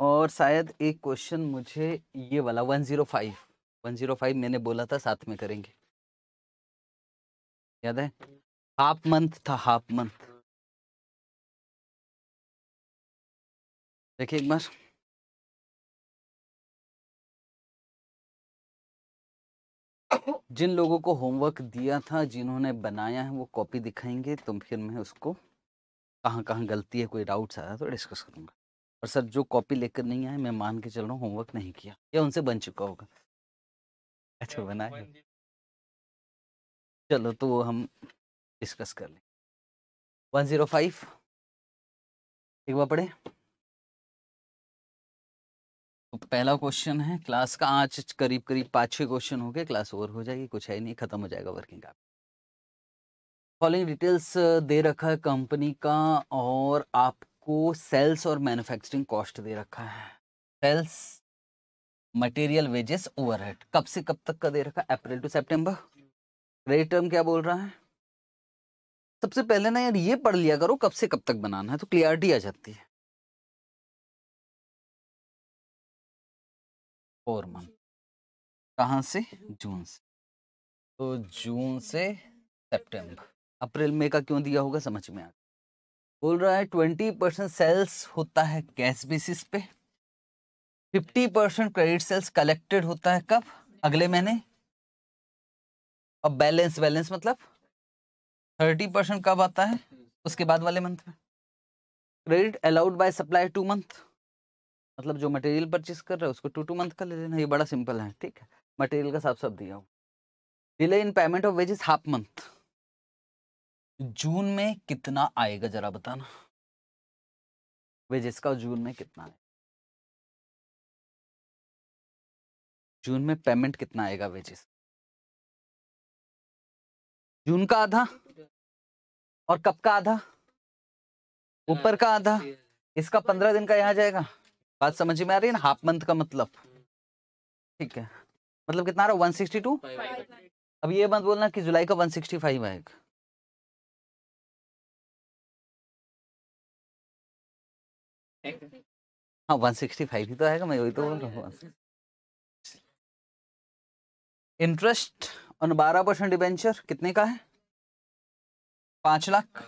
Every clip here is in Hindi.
और शायद एक क्वेश्चन मुझे ये वाला one zero five one zero five मैंने बोला था साथ में करेंगे याद है हाफ मंथ था हाफ मंथ देखिए एक बार जिन लोगों को होमवर्क दिया था जिन्होंने बनाया है वो कॉपी दिखाएंगे तो फिर मैं उसको कहाँ कहाँ गलती है कोई डाउट्स आया तो डिस्कस करूँगा और सर जो कॉपी लेकर नहीं आए मैं मान के चल रहा हूँ होमवर्क नहीं किया या उनसे बन चुका होगा अच्छा हाँ, बना है चलो तो वो हम डिस्कस कर लें वन जीरो फाइव एक बार पढ़े तो पहला क्वेश्चन है क्लास का आज करीब करीब पाँच छः क्वेश्चन हो गए क्लास ओवर हो जाएगी कुछ है ही नहीं खत्म हो जाएगा वर्किंग का फॉलोइंग डिटेल्स दे रखा है कंपनी का और आप को सेल्स और मैन्युफैक्चरिंग कॉस्ट दे रखा है सेल्स मटेरियल वेजेस ओवरहेड कब से कब तक का दे रखा है April to September rate term क्या बोल रहा है सबसे पहले ना यार ये पढ़ लिया करो कब से कब तक बनाना है तो क्लियरिटी आ जाती है फोर मंथ कहाँ से जून से तो जून से सितंबर अप्रैल मई का क्यों दिया होगा समझ में आ बोल रहा है ट्वेंटी परसेंट सेल्स होता है कैश बेसिस पे fifty percent credit sales collected होता है कब अगले महीने और बैलेंस बैलेंस मतलब थर्टी परसेंट कब आता है उसके बाद वाले मंथ में credit allowed by supply two month मतलब जो मटेरियल परचेज कर रहे हैं उसको टू टू मंथ का ले लेना ये बड़ा सिंपल है ठीक है मटेरियल का साफ सब दिया हूँ delay in payment of wages half month June में कितना आएगा जरा बताना वेजेस का जून में कितना जून में पेमेंट कितना आएगा वेजेस जून का आधा और कब का आधा ऊपर का आधा इसका पंद्रह दिन का यहाँ जाएगा बात समझ में आ रही है ना हाफ मंथ का मतलब ठीक है मतलब कितना आ रहा वन सिक्सटी टू अब ये मत बोलना कि जुलाई का वन सिक्सटी फाइव आएगा हाँ वन सिक्सटी फाइव ही तो है मैं वही तो बोल रहा हूँ इंटरेस्ट ऑन बारह परसेंट डिबेंचर कितने का है पाँच लाख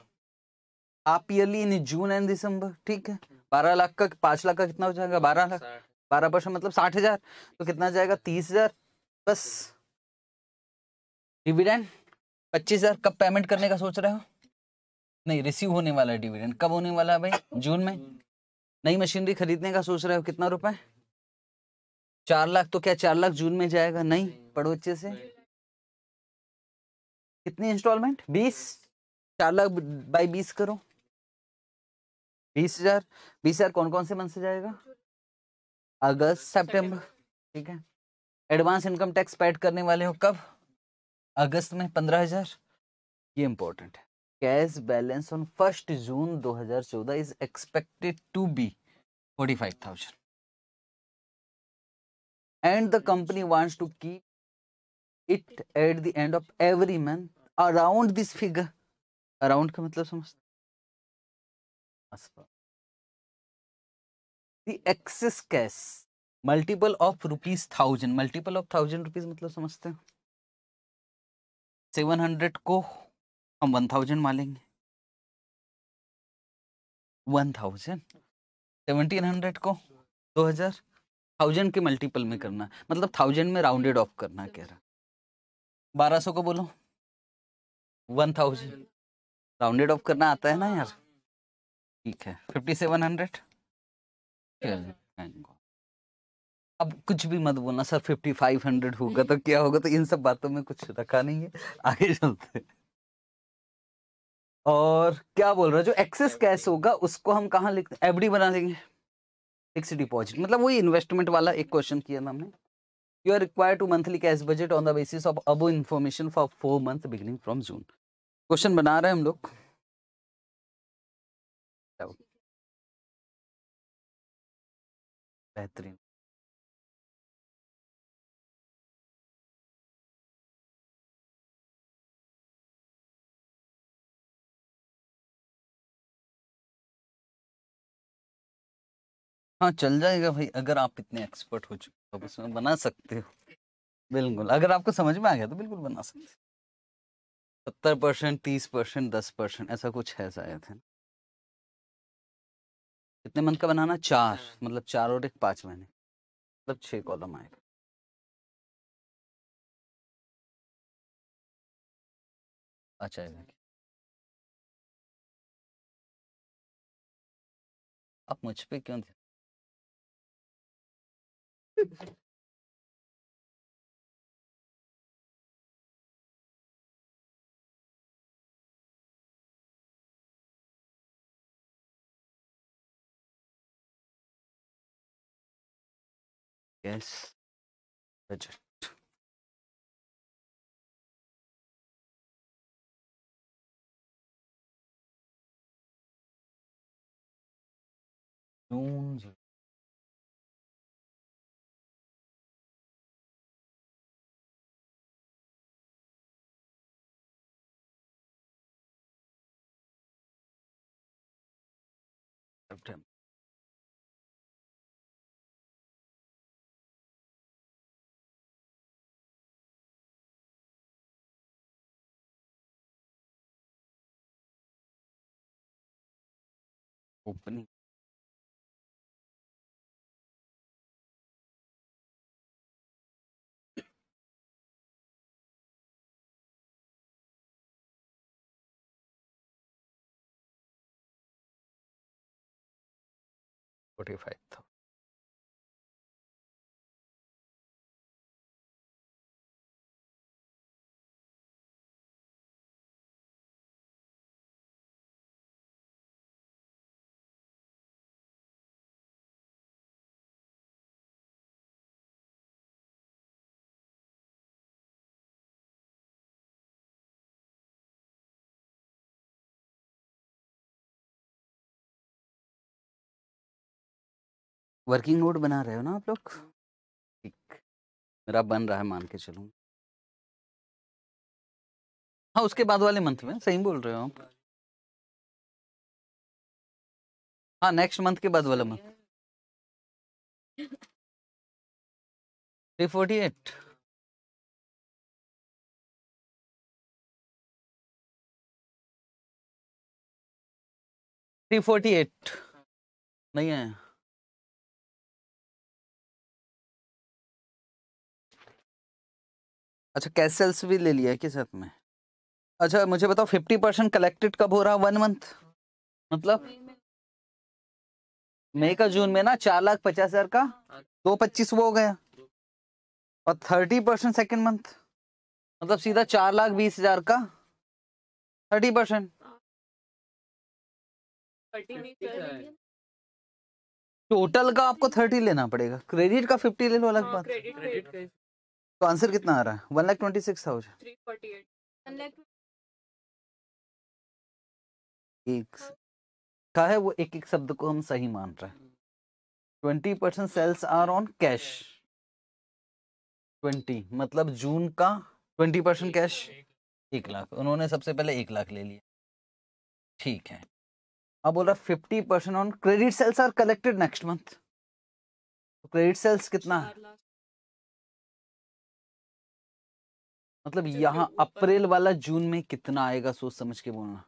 आप ईयरली इन जून एंड दिसंबर ठीक है बारह लाख का पाँच लाख का कितना हो जाएगा बारह लाख बारह परसेंट मतलब साठ हजार तो कितना जाएगा तीस हजार बस डिविडेंड पच्चीस हजार कब पेमेंट करने का सोच रहे हो नहीं रिसीव होने वाला है डिविडेंड कब होने वाला है भाई जून में नई मशीनरी खरीदने का सोच रहे हो कितना रुपए चार लाख तो क्या चार लाख जून में जाएगा नहीं पढ़ो अच्छे से कितनी इंस्टॉलमेंट बीस चार लाख बाई बीस करो बीस हजार बीस हजार कौन कौन से मंथ से जाएगा अगस्त सितंबर ठीक है एडवांस इनकम टैक्स पैड करने वाले हो कब अगस्त में पंद्रह हजार ये इंपॉर्टेंट है cash balance on first June 2014 is expected to be 45,000 and the company wants to keep it at the end of every month around this figure around का मतलब समझ excess cash multiple of rupees thousand multiple of thousand rupees मतलब समझते हैं सेवन मतलब हंड्रेड को हम वन थाउजेंड मालेंगे वन थाउजेंड सेवनटीन हंड्रेड को दो हजार थाउजेंड के मल्टीपल में करना मतलब थाउजेंड में राउंडेड ऑफ करना कह रहा बारह सौ को बोलो वन थाउजेंड राउंडेड ऑफ करना आता है ना यार ठीक है फिफ्टी सेवन हंड्रेड अब कुछ भी मत बोलना सर फिफ्टी फाइव हंड्रेड होगा तो क्या होगा तो इन सब बातों में कुछ रखा नहीं है आगे चलते हैं और क्या बोल रहा है जो एक्सेस कैश होगा उसको हम कहाँ लिख एफडी बना लेंगे फिक्स डिपॉजिट मतलब वही इन्वेस्टमेंट वाला एक क्वेश्चन किया था हमने you are required to monthly cash budget on the basis of above information for four month beginning from June question बना रहे हैं हम लोग बेहतरीन हाँ चल जाएगा भाई अगर आप इतने एक्सपर्ट हो चुके हो उसमें बना सकते हो बिल्कुल अगर आपको समझ में आ गया तो बिल्कुल बना सकते हो सत्तर परसेंट तीस परसेंट दस परसेंट ऐसा कुछ है शायद है कितने मन का बनाना चार मतलब चार और एक पाँच महीने मतलब छः कॉलम आएगा अच्छा आप मुझ पे क्यों थे yes budget tunes open Forty-five thousand. Working note बना रहे हो ना आप लोग ठीक मेरा बन रहा है मान के चलू हाँ उसके बाद वाले मंथ में सही बोल रहे हो आप हाँ नेक्स्ट मंथ के बाद वाला month three forty eight three forty eight नहीं है अच्छा कैसेल्स भी ले लिया है के साथ में अच्छा मुझे बताओ फिफ्टी परसेंट कलेक्टेड कब हो रहा है वन मंथ मतलब मई का जून में ना चार लाख पचास हजार का हाँ, हाँ। दो पच्चीस वो हो गया और थर्टी परसेंट सेकेंड मंथ मतलब सीधा चार लाख बीस हजार का हाँ। थर्टी परसेंट टोटल का आपको थर्टी लेना पड़ेगा क्रेडिट का फिफ्टी ले लो अलग बात तो आंसर कितना आ रहा है one lakh twenty six thousand एक का है वो एक एक शब्द को हम सही मान रहे हैं twenty percent sales are on cash twenty मतलब जून का ट्वेंटी परसेंट कैश एक लाख उन्होंने सबसे पहले एक लाख ले लिया ठीक है अब बोल रहा fifty percent on credit sales are collected next month तो क्रेडिट सेल्स कितना है मतलब यहाँ अप्रैल वाला जून में कितना आएगा सोच समझ के बोलना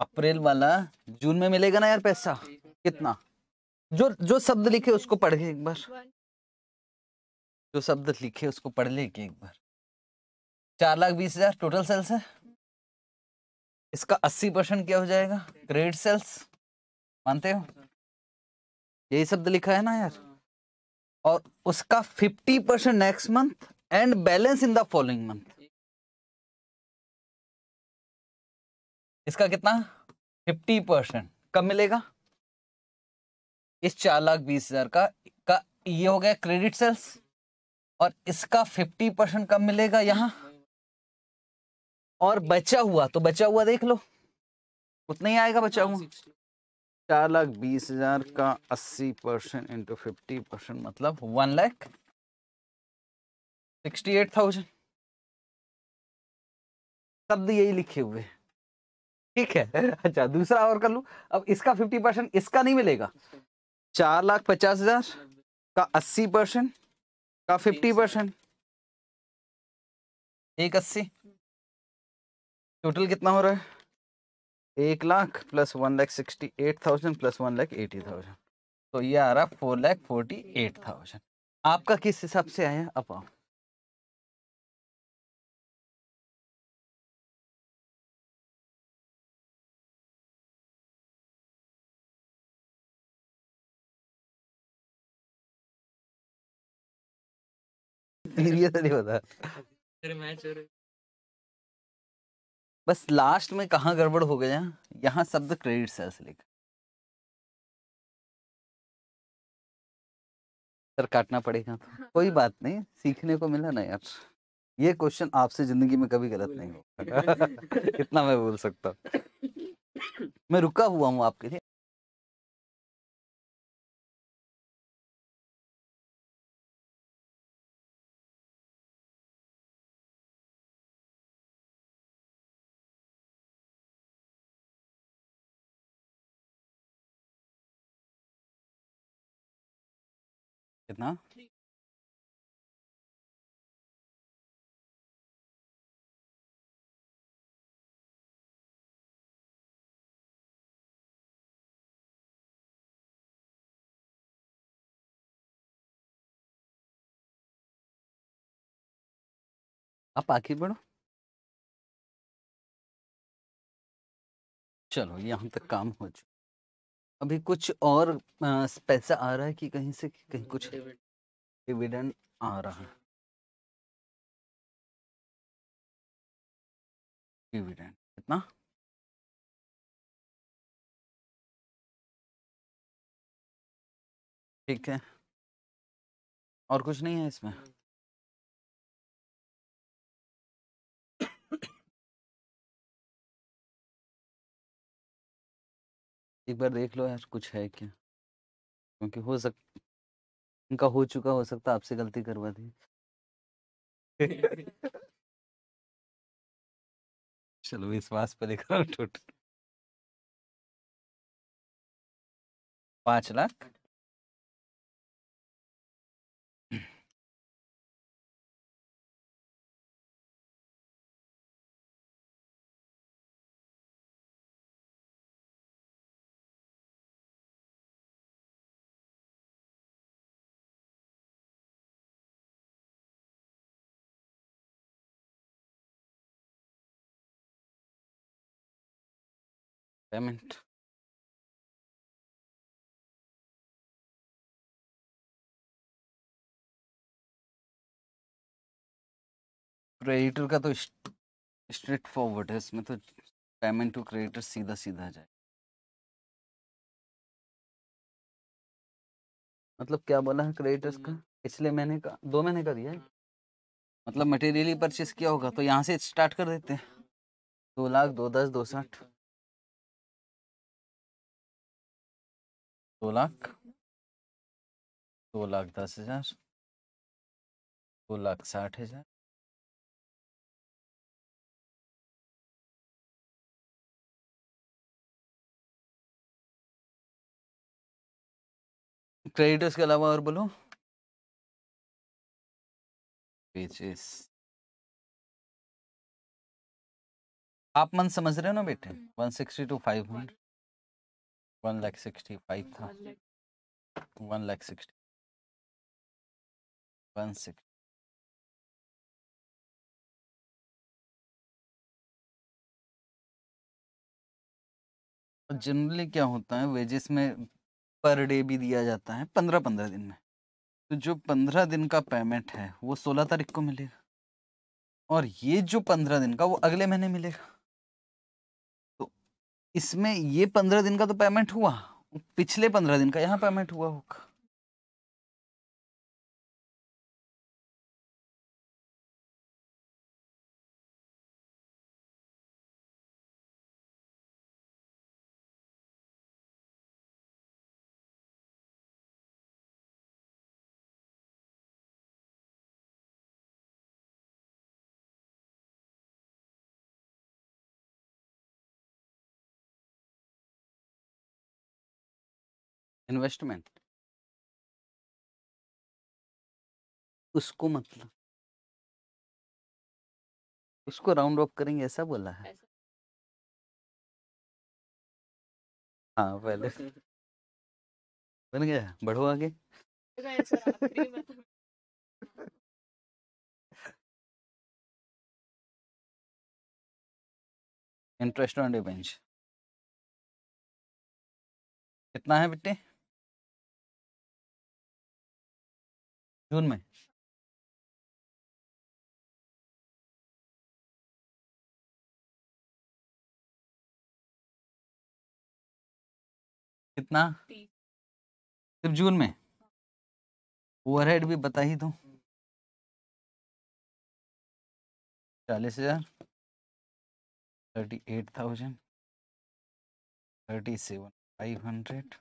अप्रैल वाला जून में मिलेगा ना यार पैसा हाँ, कितना जो जो शब्द लिखे उसको पढ़ ले एक बार जो शब्द लिखे उसको पढ़ ले एक बार चार लाख बीस हजार टोटल सेल्स है इसका अस्सी परसेंट क्या हो जाएगा क्रेडिट सेल्स मानते हो यही शब्द लिखा है ना यार हाँ। और उसका fifty percent next month and balance in the following month इसका कितना फिफ्टी परसेंट कब मिलेगा इस चार लाख बीस हजार का का ये हो गया क्रेडिट सेल्स और इसका फिफ्टी परसेंट कब मिलेगा यहां और बचा हुआ तो बचा हुआ देख लो उतना ही आएगा बचा हुआ चार लाख बीस हजार का अस्सी परसेंट इंटू फिफ्टी परसेंट मतलब one lakh sixty eight thousand शब्द यही लिखे हुए हैं ठीक है अच्छा दूसरा और कर लू अब इसका फिफ्टी परसेंट इसका नहीं मिलेगा चार लाख पचास हजार का अस्सी परसेंट का फिफ्टी परसेंट एक अस्सी टोटल कितना हो रहा है एक लाख plus one lakh sixty eight thousand plus one lakh eighty thousand तो ये आ रहा four lakh forty eight thousand आपका किस हिसाब से आया अब आओ ये तो नहीं पता बस लास्ट में कहा गड़बड़ हो गया यहाँ शब्द क्रेडिट सेल्स लिख सर काटना पड़ेगा तो हाँ। कोई बात नहीं सीखने को मिला ना यार ये क्वेश्चन आपसे जिंदगी में कभी गलत नहीं होगा इतना मैं बोल सकता मैं रुका हुआ हूँ आपके लिए कितना आप आखिर बढ़ो चलो यहाँ तक काम हो चुका अभी कुछ और पैसा आ रहा है कि कहीं से कहीं कुछ डिविडेंड आ रहा है डिविडेंड कितना ठीक है और कुछ नहीं है इसमें हम्म। एक बार देख लो यार कुछ है क्या क्योंकि हो सक उनका हो चुका हो सकता आपसे गलती करवा दी चलो विश्वास पर लेकर टूट पांच लाख payment क्रेडिटर का तो स्ट्रेट फॉरवर्ड है इसमें तो पेमेंट टू क्रेडिटर सीधा सीधा जाए मतलब क्या बोला है क्रेडिटर्स का हम्म। पिछले महीने का दो महीने का दिया है मतलब मटेरियली परचेस किया होगा तो यहाँ से स्टार्ट कर देते हैं दो लाख दो दस दो साठ दो लाख दो लाख दस हजार दो लाख साठ हजार क्रेडिटर्स के अलावा और बोलो पेजेस आप मन समझ रहे हो ना बेटे हम्म। One sixty two five hundred one lakh sixty five था one lakh sixty one six generally क्या होता है वेजेस में पर डे भी दिया जाता है पंद्रह पंद्रह दिन में तो जो पंद्रह दिन का पेमेंट है वो सोलह तारीख को मिलेगा और ये जो पंद्रह दिन का वो अगले महीने मिलेगा इसमें ये पंद्रह दिन का तो पेमेंट हुआ पिछले पंद्रह दिन का यहाँ पेमेंट हुआ होगा इन्वेस्टमेंट उसको मतलब उसको राउंड ऑफ करेंगे ऐसा बोला है हाँ पहले बन गया बढ़ो आगे तो इंटरेस्ट ऑन डिबेंच कितना है बेटे जून में कितना सिर्फ जून में ओवरहेड भी बता ही दो चालीस हजार thirty eight thousand thirty seven five hundred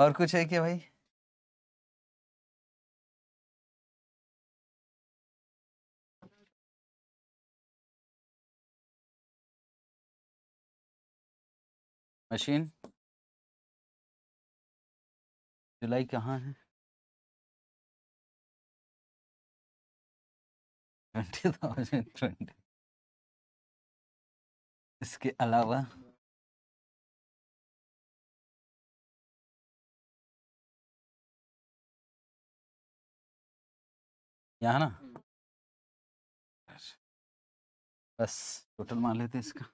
और कुछ है क्या भाई मशीन जुलाई कहाँ है ट्वेंटी थाउजेंड ट्वेंटी इसके अलावा यहाँ ना बस टोटल मान लेते हैं इसका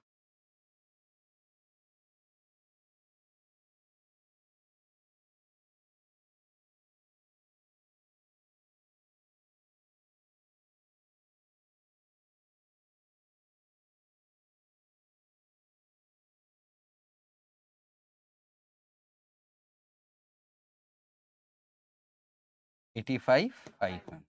एटी फाइव फाइव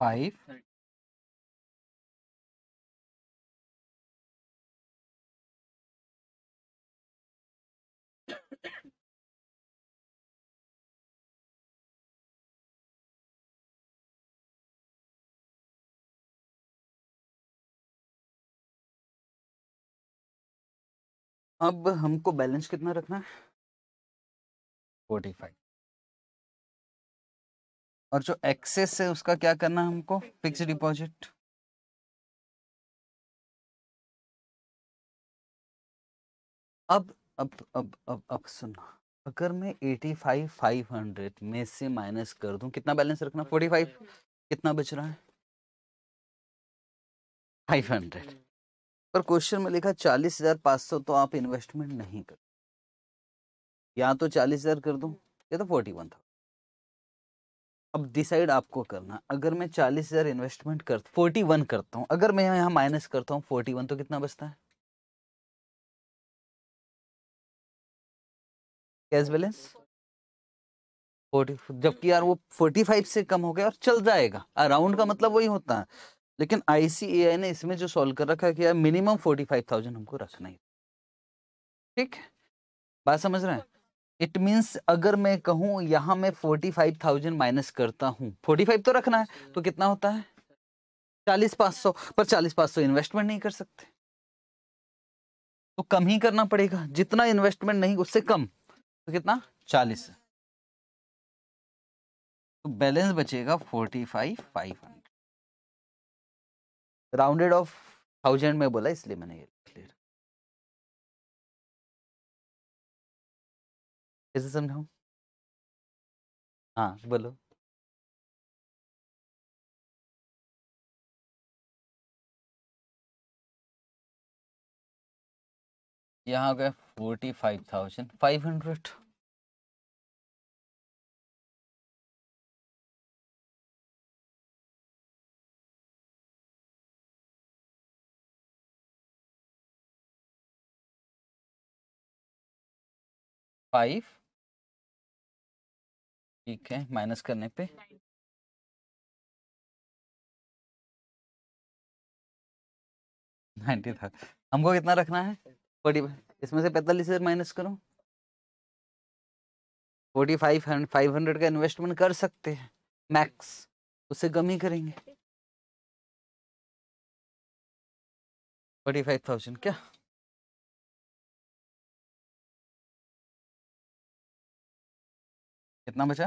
five अब हमको बैलेंस कितना रखना है फोर्टी फाइव और जो एक्सेस है उसका क्या करना है हमको फिक्स डिपॉजिट अब अब अब अब अब सुनो अगर मैं एटी फाइव फाइव हंड्रेड में से माइनस कर दूं कितना बैलेंस रखना फोर्टी फाइव कितना बच रहा है फाइव हंड्रेड पर क्वेश्चन में लिखा चालीस हजार पाँच सौ तो आप इन्वेस्टमेंट नहीं कर या तो चालीस हजार कर दूं या तो फोर्टी वन था अब डिसाइड आपको करना अगर मैं चालीस हज़ार इन्वेस्टमेंट कर फोर्टी वन करता हूँ अगर मैं यहाँ माइनस करता हूँ फोर्टी वन तो कितना बचता है कैश बैलेंस फोर्टी जबकि यार वो फोर्टी फाइव से कम हो गया और चल जाएगा अराउंड का मतलब वही होता है लेकिन आईसीएआई ने इसमें जो सॉल्व कर रखा है कि यार मिनिमम फोर्टी फाइव थाउजेंड हमको रखना ही ठीक बात समझ रहे हैं इट मीन्स अगर मैं कहूँ यहाँ मैं फोर्टी फाइव थाउजेंड माइनस करता हूँ फोर्टी फाइव तो रखना है तो कितना होता है चालीस पाँच सौ पर चालीस पाँच सौ इन्वेस्टमेंट नहीं कर सकते तो कम ही करना पड़ेगा जितना इन्वेस्टमेंट नहीं उससे कम तो कितना चालीस तो बैलेंस बचेगा forty five five hundred rounded off thousand में बोला इसलिए मैंने ये कैसे समझाऊं हाँ बोलो यहाँ गए forty five thousand five hundred five ठीक है माइनस करने पे नाइन्टी था हमको कितना रखना है फोर्टी इसमें से पैंतालीस हज़ार माइनस करो forty five hundred five hundred का इन्वेस्टमेंट कर सकते हैं मैक्स उससे कम ही करेंगे फोर्टी फाइव थाउजेंड क्या कितना बचा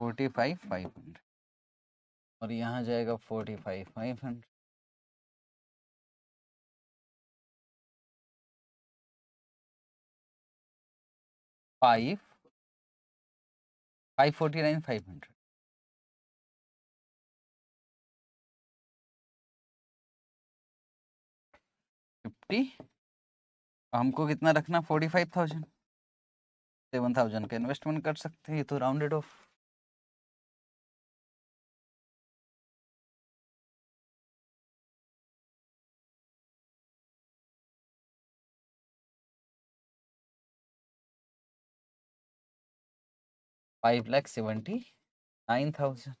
फोर्टी फाइव फाइव हंड्रेड और यहाँ जाएगा forty five five hundred five five forty nine five hundred fifty हमको कितना रखना forty five thousand seven thousand का इन्वेस्टमेंट कर सकते हैं ये तो rounded off five lakh seventy nine thousand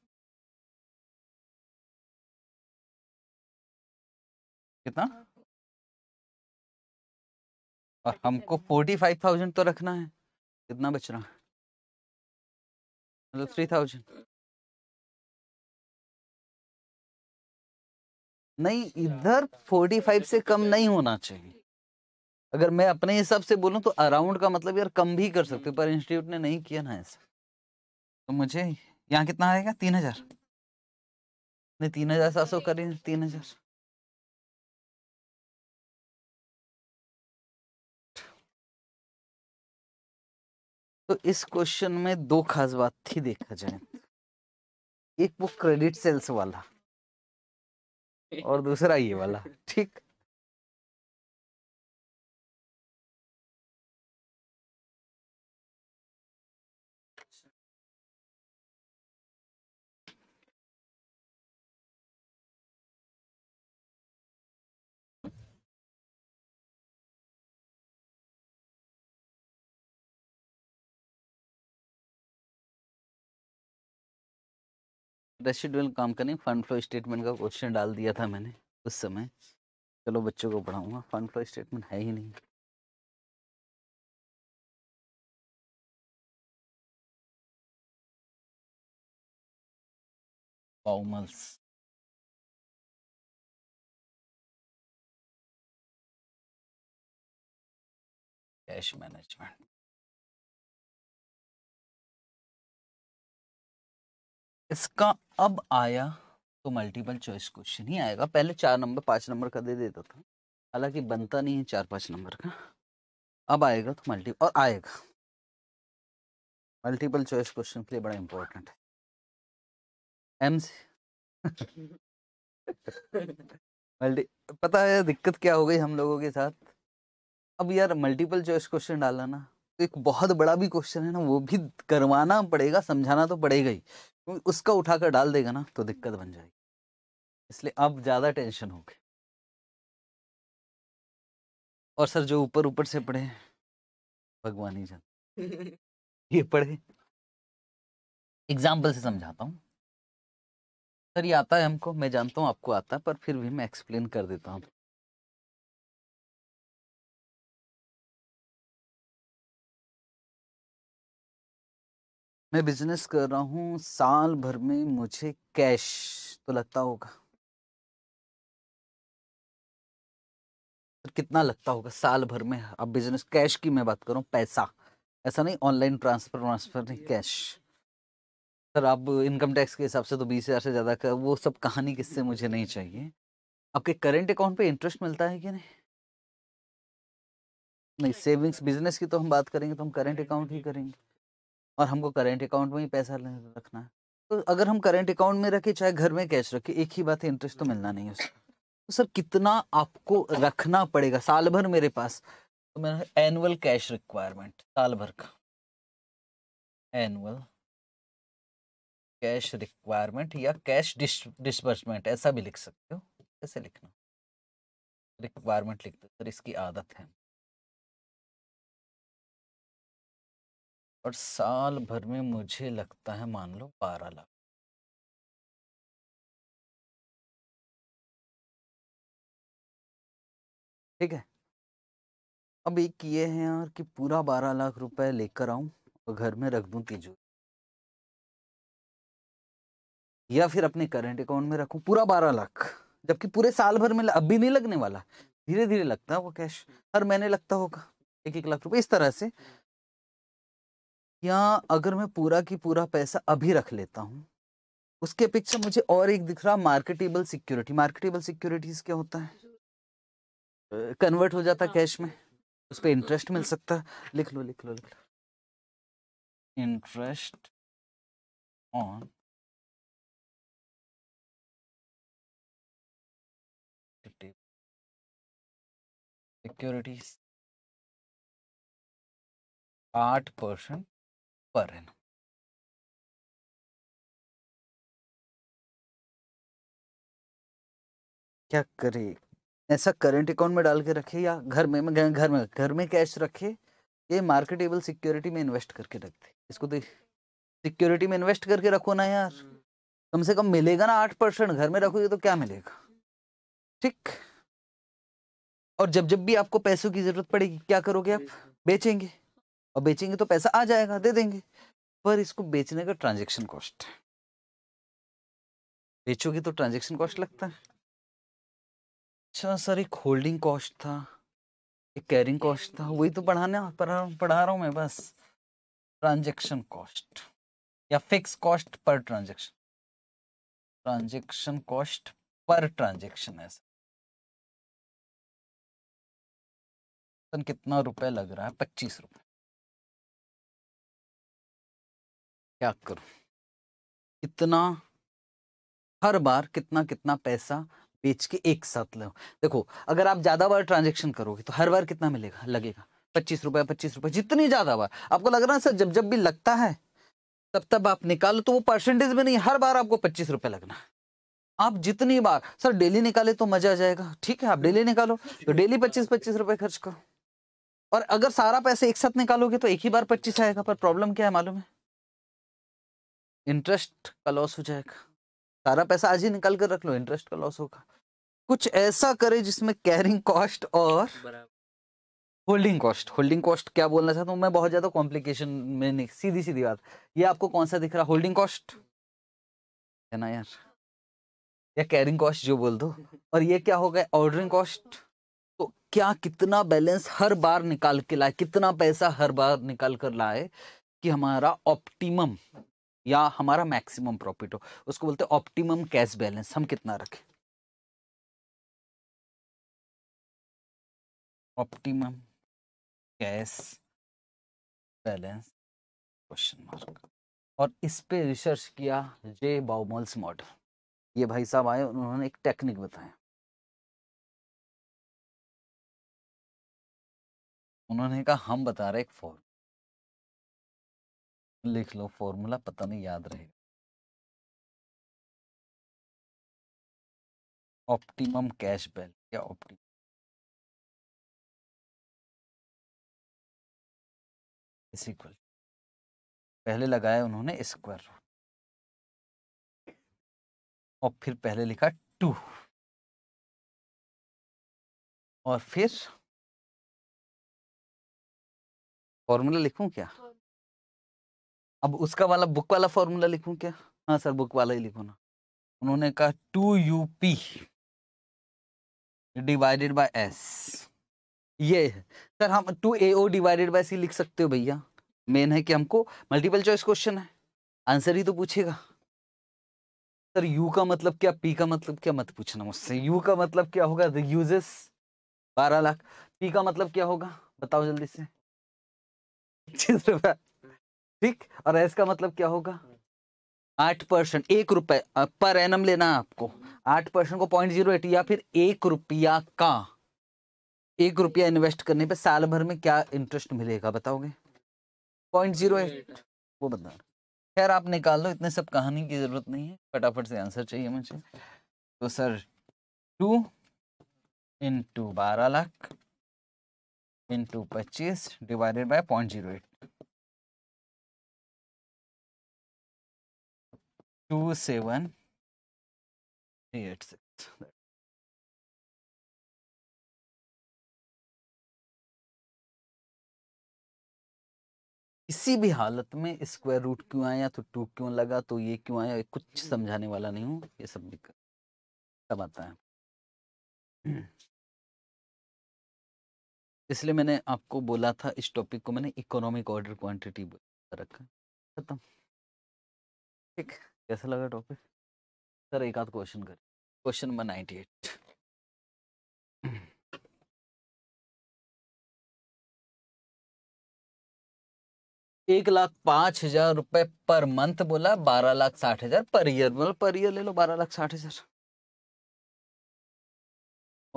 कितना हाँ। और हमको फोर्टी फाइव थाउजेंड तो रखना है कितना बच रहा मतलब थ्री अच्छा। थाउजेंड नहीं अच्छा, इधर फोर्टी अच्छा, फाइव से कम नहीं होना चाहिए अगर मैं अपने हिसाब से बोलूं तो अराउंड का मतलब यार कम भी कर सकते हम्म। पर इंस्टीट्यूट ने नहीं किया ना ऐसा तो मुझे यहाँ कितना आएगा तीन हजार नहीं तीन हजार सात सौ करें तीन हजार तो इस क्वेश्चन में दो खास बात थी देखा जाए तो। एक वो क्रेडिट सेल्स वाला और दूसरा ये वाला ठीक रेसिडुअल काम करें फंड फ्लो स्टेटमेंट का क्वेश्चन डाल दिया था मैंने उस समय चलो बच्चों को पढ़ाऊंगा फंड फ्लो स्टेटमेंट है ही नहीं पाउमल्स कैश मैनेजमेंट इसका अब आया तो मल्टीपल चॉइस क्वेश्चन ही आएगा पहले चार नंबर पाँच नंबर का दे देता था हालांकि बनता नहीं है चार पाँच नंबर का अब आएगा तो मल्टी और आएगा मल्टीपल चॉइस क्वेश्चन के लिए बड़ा इंपॉर्टेंट है एम से मल्टी पता है दिक्कत क्या हो गई हम लोगों के साथ अब यार मल्टीपल चॉइस क्वेश्चन डाला ना तो एक बहुत बड़ा भी क्वेश्चन है ना वो भी करवाना पड़ेगा समझाना तो पड़ेगा ही क्योंकि उसका उठाकर डाल देगा ना तो दिक्कत बन जाएगी इसलिए अब ज़्यादा टेंशन हो गई और सर जो ऊपर ऊपर से पढ़े भगवान ही जान ये पढ़े एग्जाम्पल से समझाता हूँ सर ये आता है हमको मैं जानता हूँ आपको आता है पर फिर भी मैं एक्सप्लेन कर देता हूँ मैं बिजनेस कर रहा हूँ साल भर में मुझे कैश तो लगता होगा कितना लगता होगा साल भर में अब बिजनेस कैश की मैं बात करूँ पैसा ऐसा नहीं ऑनलाइन ट्रांसफर ट्रांसफर नहीं कैश सर आप इनकम टैक्स के हिसाब से तो बीस हज़ार से ज़्यादा का वो सब कहानी किससे मुझे नहीं चाहिए आपके करेंट अकाउंट पे इंटरेस्ट मिलता है कि नहीं नहीं सेविंग्स बिजनेस की तो हम बात करेंगे तो हम करेंट अकाउंट ही करेंगे और हमको करेंट अकाउंट में ही पैसा रखना है तो अगर हम करेंट अकाउंट में रखें चाहे घर में कैश रखें एक ही बात है इंटरेस्ट तो मिलना नहीं है तो सर कितना आपको रखना पड़ेगा साल भर मेरे पास तो मेरा एनुअल कैश रिक्वायरमेंट साल भर का एनुअल कैश रिक्वायरमेंट या कैश डिसबर्समेंट ऐसा भी लिख सकते हो कैसे लिखना रिक्वायरमेंट लिख दो सर इसकी आदत है और साल भर में मुझे लगता है मान लो बारह लाख ठीक है अब एक ये है यार कि पूरा बारह लाख रुपए लेकर आऊं और घर में रख दूं तिजोरी या फिर अपने करंट अकाउंट में रखूं पूरा बारह लाख जबकि पूरे साल भर में अभी नहीं लगने वाला धीरे धीरे लगता है वो कैश हर महीने लगता होगा एक एक लाख रुपए इस तरह से या अगर मैं पूरा की पूरा पैसा अभी रख लेता हूँ उसके अपेक्षा मुझे और एक दिख रहा मार्केटेबल सिक्योरिटी मार्केटेबल सिक्योरिटीज क्या होता है कन्वर्ट हो जाता कैश हाँ, में उस पर इंटरेस्ट मिल सकता है लिख लो लिख लो लिख लो इंटरेस्ट ऑन सिक्योरिटीज आठ परसेंट पर है ना क्या करे ऐसा करेंट अकाउंट में डाल के रखे या घर में घर में घर में कैश रखे ये मार्केटेबल सिक्योरिटी में इन्वेस्ट करके रखते इसको देख सिक्योरिटी में इन्वेस्ट करके रखो ना यार कम से कम मिलेगा ना आठ परसेंट घर में रखोगे तो क्या मिलेगा ठीक और जब जब भी आपको पैसों की जरूरत पड़ेगी क्या करोगे आप बेचेंगे और बेचेंगे तो पैसा आ जाएगा दे देंगे पर इसको बेचने का ट्रांजेक्शन कॉस्ट है बेचोगे तो ट्रांजेक्शन कॉस्ट लगता है अच्छा सर एक होल्डिंग कॉस्ट था एक कैरिंग कॉस्ट था वही तो बढ़ाने पढ़ा पढ़ा रहा हूँ मैं बस ट्रांजेक्शन कॉस्ट या फिक्स कॉस्ट पर ट्रांजेक्शन ट्रांजेक्शन कॉस्ट पर ट्रांजेक्शन सर कितना रुपए लग रहा है पच्चीस रुपए क्या करूं इतना हर बार कितना कितना पैसा बेच के एक साथ लो देखो अगर आप ज़्यादा बार ट्रांजेक्शन करोगे तो हर बार कितना मिलेगा लगेगा पच्चीस रुपए पच्चीस रुपए जितनी ज़्यादा बार आपको लग रहा है सर जब जब भी लगता है तब तब आप निकालो तो वो परसेंटेज में नहीं हर बार आपको पच्चीस रुपए लगना आप जितनी बार सर डेली निकाले तो मजा आ जाएगा ठीक है आप डेली निकालो तो डेली पच्चीस पच्चीस रुपए खर्च करो और अगर सारा पैसे एक साथ निकालोगे तो एक ही बार पच्चीस आएगा पर प्रॉब्लम क्या है मालूम है इंटरेस्ट का लॉस हो जाएगा सारा पैसा आज ही निकाल कर रख लो इंटरेस्ट का लॉस होगा कुछ ऐसा करे जिसमें कैरिंग कॉस्ट और होल्डिंग कॉस्ट होल्डिंग कॉस्ट क्या बोलना चाहता हूँ मैं बहुत ज्यादा कॉम्प्लिकेशन में नहीं सीधी सीधी बात ये आपको कौन सा दिख रहा होल्डिंग कॉस्ट है ना यार या कैरिंग कॉस्ट जो बोल दो और ये क्या हो गया ऑर्डरिंग कॉस्ट तो क्या कितना बैलेंस हर बार निकाल के लाए कितना पैसा हर बार निकाल कर लाए कि हमारा ऑप्टिमम या हमारा मैक्सिमम प्रॉफिट हो उसको बोलते हैं ऑप्टिमम कैश बैलेंस हम कितना रखें optimum cash balance question mark और इस पे रिसर्च किया जे बाउमल्स मॉडल ये भाई साहब आए उन्होंने एक टेक्निक बताया उन्होंने कहा हम बता रहे एक फॉर्म लिख लो फॉर्मूला पता नहीं याद रहे ऑप्टिमम कैश बैल या ऑप्टिम इक्वल पहले लगाया उन्होंने स्क्वायर रूट और फिर पहले लिखा टू और फिर फॉर्मूला लिखूं क्या अब उसका वाला बुक वाला फॉर्मूला लिखू क्या हाँ सर बुक वाला ही लिखो ना उन्होंने कहा two U P divided by S ये है सर हम two A O divided by C लिख सकते हो भैया मेन है कि हमको मल्टीपल चॉइस क्वेश्चन है आंसर ही तो पूछेगा सर यू का मतलब क्या पी का मतलब क्या मत पूछना मुझसे यू का मतलब क्या होगा द यूजेस बारह लाख पी का मतलब क्या होगा बताओ जल्दी से पच्चीस रुपया ठीक और एस का मतलब क्या होगा हाँ। आठ परसेंट एक रुपए पर एनम लेना है आपको आठ परसेंट को पॉइंट जीरो एट या फिर एक रुपया का एक रुपया इन्वेस्ट करने पे साल भर में क्या इंटरेस्ट मिलेगा बताओगे पॉइंट जीरो एट वो बता खैर आप निकाल लो इतने सब कहानी की जरूरत नहीं है फटाफट से आंसर चाहिए मुझे तो सर टू इंटू बारह लाख इंटू पच्चीस divided by point zero eight two seven three eight six किसी भी हालत में स्क्वायर रूट क्यों आया तो टू क्यों लगा तो ये क्यों आया कुछ समझाने वाला नहीं हूँ ये सब दिक्कत सब आता है हम्म। इसलिए मैंने आपको बोला था इस टॉपिक को मैंने इकोनॉमिक ऑर्डर क्वांटिटी रखा खत्म ठीक कैसा लगा टॉपिक सर एक आध क्वेश्चन कर क्वेश्चन नंबर नाइन्टी एट एक लाख पांच हजार रुपए पर मंथ बोला बारह लाख साठ हजार पर ईयर बोलो मतलब पर ईयर ले लो बारह लाख साठ हजार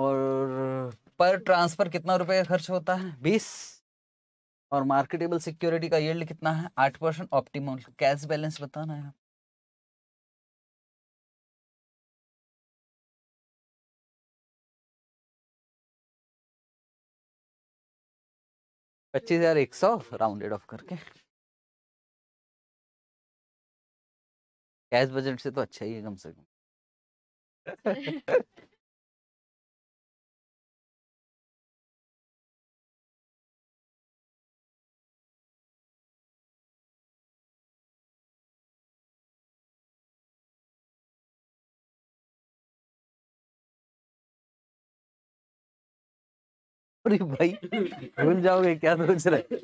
और पर ट्रांसफर कितना रुपए का खर्च होता है बीस और मार्केटेबल सिक्योरिटी का यील्ड कितना है आठ परसेंट ऑप्टिमम कैश बैलेंस बताना है पच्चीस हजार एक सौ राउंडेड ऑफ करके कैश बजट से तो अच्छा ही है कम से कम अरे भाई भूल जाओगे क्या सोच रहे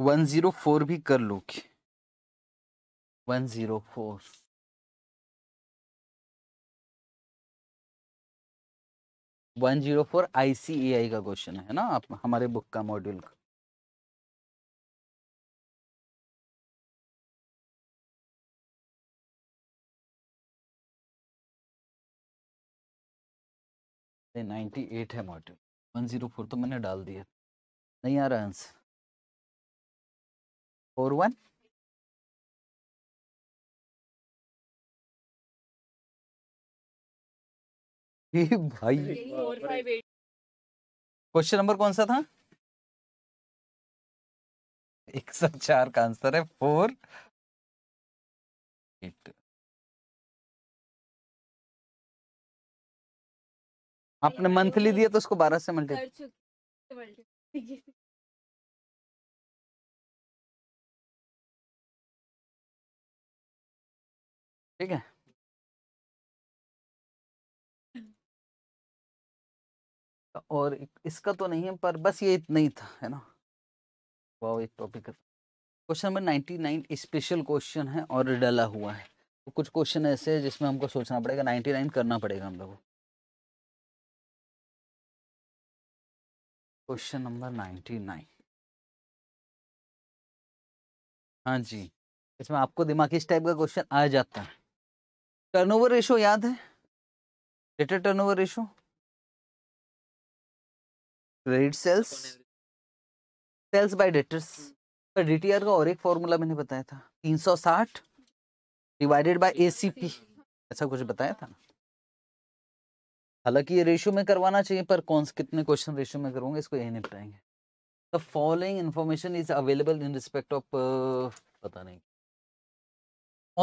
वन जीरो फोर भी कर लो one zero four one zero four I C A I का क्वेश्चन है ना आप हमारे बुक का मॉड्यूल का नाइन्टी एट है मॉड्यूल वन जीरो फोर तो मैंने डाल दिया नहीं आ रहा आंसर फोर वन भाई क्वेश्चन नंबर कौन सा था एक सौ चार का आंसर है फोर एट आपने मंथली दिया तो उसको बारह से मल्टी ठीक है और इसका तो नहीं है पर बस ये इतना ही था है ना वाओ एक topic question number ninety nine special question है और डला हुआ है तो कुछ क्वेश्चन ऐसे जिसमें हमको सोचना पड़ेगा नाइन्टी नाइन करना पड़ेगा हम लोगों को क्वेश्चन नंबर नाइन्टी नाइन हाँ जी इसमें आपको दिमाग इस टाइप का क्वेश्चन आ जाता है टर्नओवर रेशो याद है debtor turnover ratio credit sales sales by debtors पर डीटीआर का और एक फॉर्मूला मैंने बताया था 360 डिवाइडेड बाय एसीपी ऐसा कुछ बताया था ना हालांकि ये रेशियो में करवाना चाहिए पर कौन से कितने क्वेश्चन रेशियो में करूंगा इसको यही निपटाएंगे the following information is available in respect of पता नहीं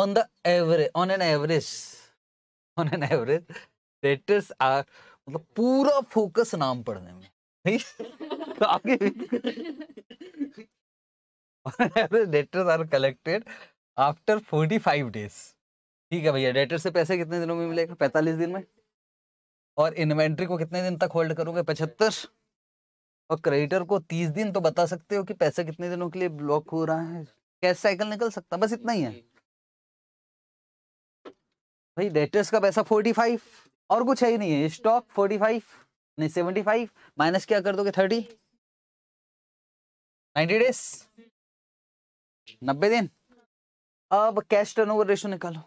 on the average on an average on an average debtors are मतलब पूरा फोकस नाम पढ़ने में debtors are collected after forty five days ठीक है भैया डेटर से पैसे कितने दिनों में मिलेगा पैंतालीस दिन में और इन्वेंट्री को कितने दिन तक होल्ड करोगे पचहत्तर और क्रेडिटर को तीस दिन तो बता सकते हो कि पैसे कितने दिनों के लिए ब्लॉक हो रहा है कैश साइकिल निकल सकता बस इतना ही है भाई डेटर्स का पैसा फोर्टी फाइव और कुछ है ही नहीं है स्टॉक फोर्टी फाइव नहीं सेवेंटी फाइव माइनस क्या कर दोगे थर्टी नाइनटी डेज नब्बे दिन अब कैश टर्नओवर रेशो निकालो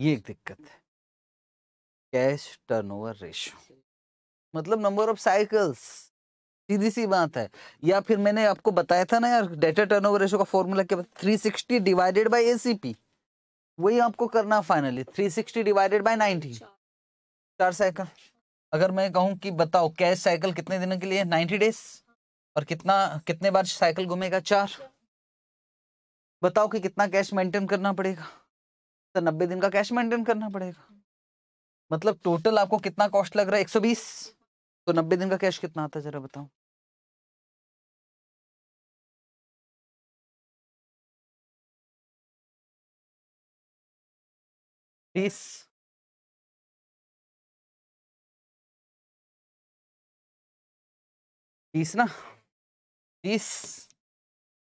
ये एक दिक्कत है कैश टर्नओवर रेशो मतलब नंबर ऑफ साइकिल्स सीधी सी बात है या फिर मैंने आपको बताया था ना यार डेटा टर्नओवर रेशो का फॉर्मूला क्या three sixty divided by ACP वही आपको करना finally three sixty divided by ninety चार साइकिल अगर मैं कहूँ कि बताओ कैश साइकिल कितने दिनों के लिए नाइन्टी डेज और कितना कितने बार साइकिल घूमेगा चार बताओ कि कितना कैश मेंटेन करना पड़ेगा तो नब्बे दिन का कैश मेंटेन करना पड़ेगा मतलब टोटल आपको कितना कॉस्ट लग रहा है एक सौ बीस तो नब्बे दिन का कैश कितना आता है जरा बताओ बीस तीस ना तीस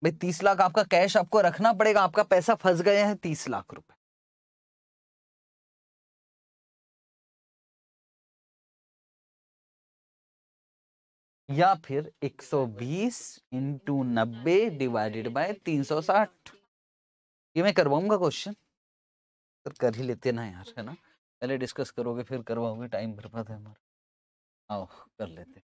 भाई तीस लाख आपका कैश आपको रखना पड़ेगा आपका पैसा फंस गए हैं तीस लाख रुपए या फिर 120 सौ बीस इंटू नब्बे डिवाइडेड बाय साठ ये मैं करवाऊंगा क्वेश्चन तो कर ही लेते ना यार है ना पहले डिस्कस करोगे फिर करवाओगे टाइम बर्बाद है हमारा आओ कर लेते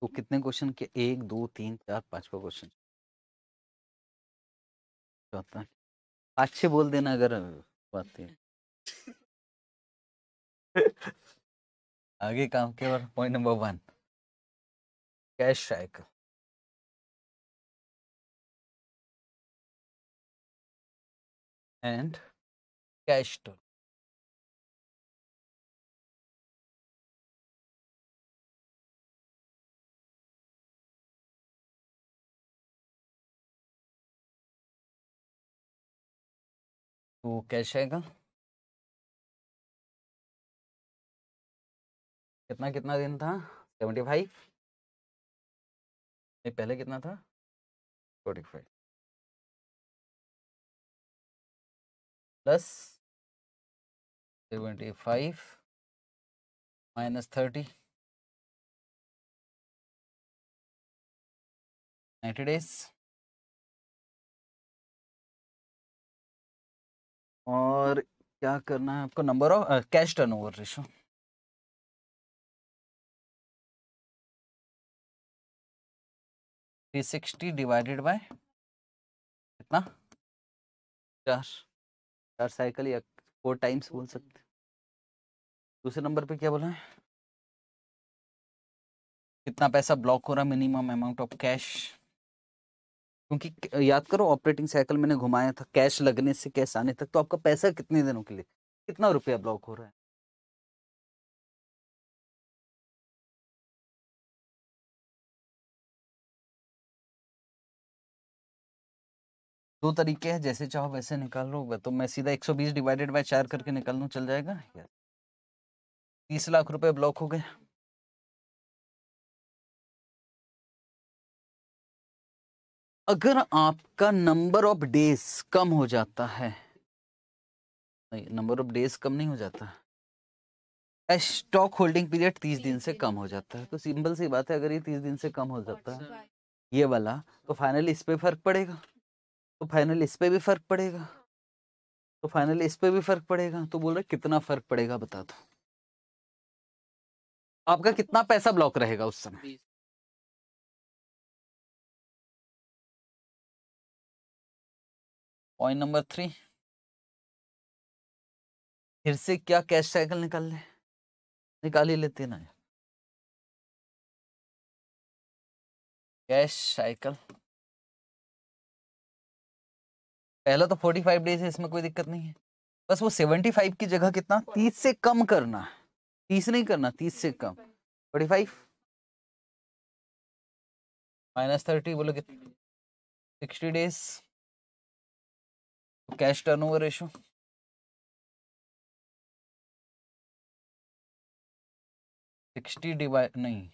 तो कितने क्वेश्चन के एक दो तीन चार पांचवा क्वेश्चन चौथा बोल देना अगर बात है आगे काम के बाद पॉइंट नंबर वन कैश शायक एंड कैश टोल तो कैश आएगा कितना कितना दिन था सेवेंटी फाइव नहीं पहले कितना था forty five plus seventy five minus thirty ninety days और क्या करना है आपको number of cash turnover ratio three sixty divided by कितना चार चार साइकिल या फोर टाइम्स बोल सकते दूसरे नंबर पे क्या बोला है कितना पैसा ब्लॉक हो रहा मिनिमम अमाउंट ऑफ कैश क्योंकि याद करो ऑपरेटिंग साइकिल मैंने घुमाया था कैश लगने से कैश आने तक तो आपका पैसा कितने दिनों के लिए कितना रुपया ब्लॉक हो रहा है दो तरीके हैं जैसे चाहो वैसे निकाल लो तो मैं सीधा 120 डिवाइडेड बाय चार करके निकाल लूँ चल जाएगा तीस लाख रुपए ब्लॉक हो गए अगर आपका नंबर ऑफ डेज कम हो जाता है नंबर ऑफ डेज कम नहीं हो जाता स्टॉक होल्डिंग पीरियड तीस दिन से कम हो जाता है तो सिंपल सी बात है अगर ये तीस दिन से कम हो जाता है ये वाला तो फाइनल इस पर फर्क पड़ेगा तो फाइनल इस पर भी फर्क पड़ेगा तो फाइनल इस पर भी फर्क पड़ेगा तो बोल रहे कितना फर्क पड़ेगा बता दो आपका कितना पैसा ब्लॉक रहेगा उस समय पॉइंट नंबर थ्री फिर से क्या कैश साइकिल निकाल ले निकाल ही लेते ना कैश साइकिल पहला तो फोर्टी फाइव डेज है इसमें कोई दिक्कत नहीं है बस वो सेवेंटी फाइव की जगह कितना तीस से कम करना तीस नहीं करना तीस से कम फोर्टी फाइव माइनस थर्टी बोलो कितनी सिक्सटी डेज तो cash turnover ratio sixty divide नहीं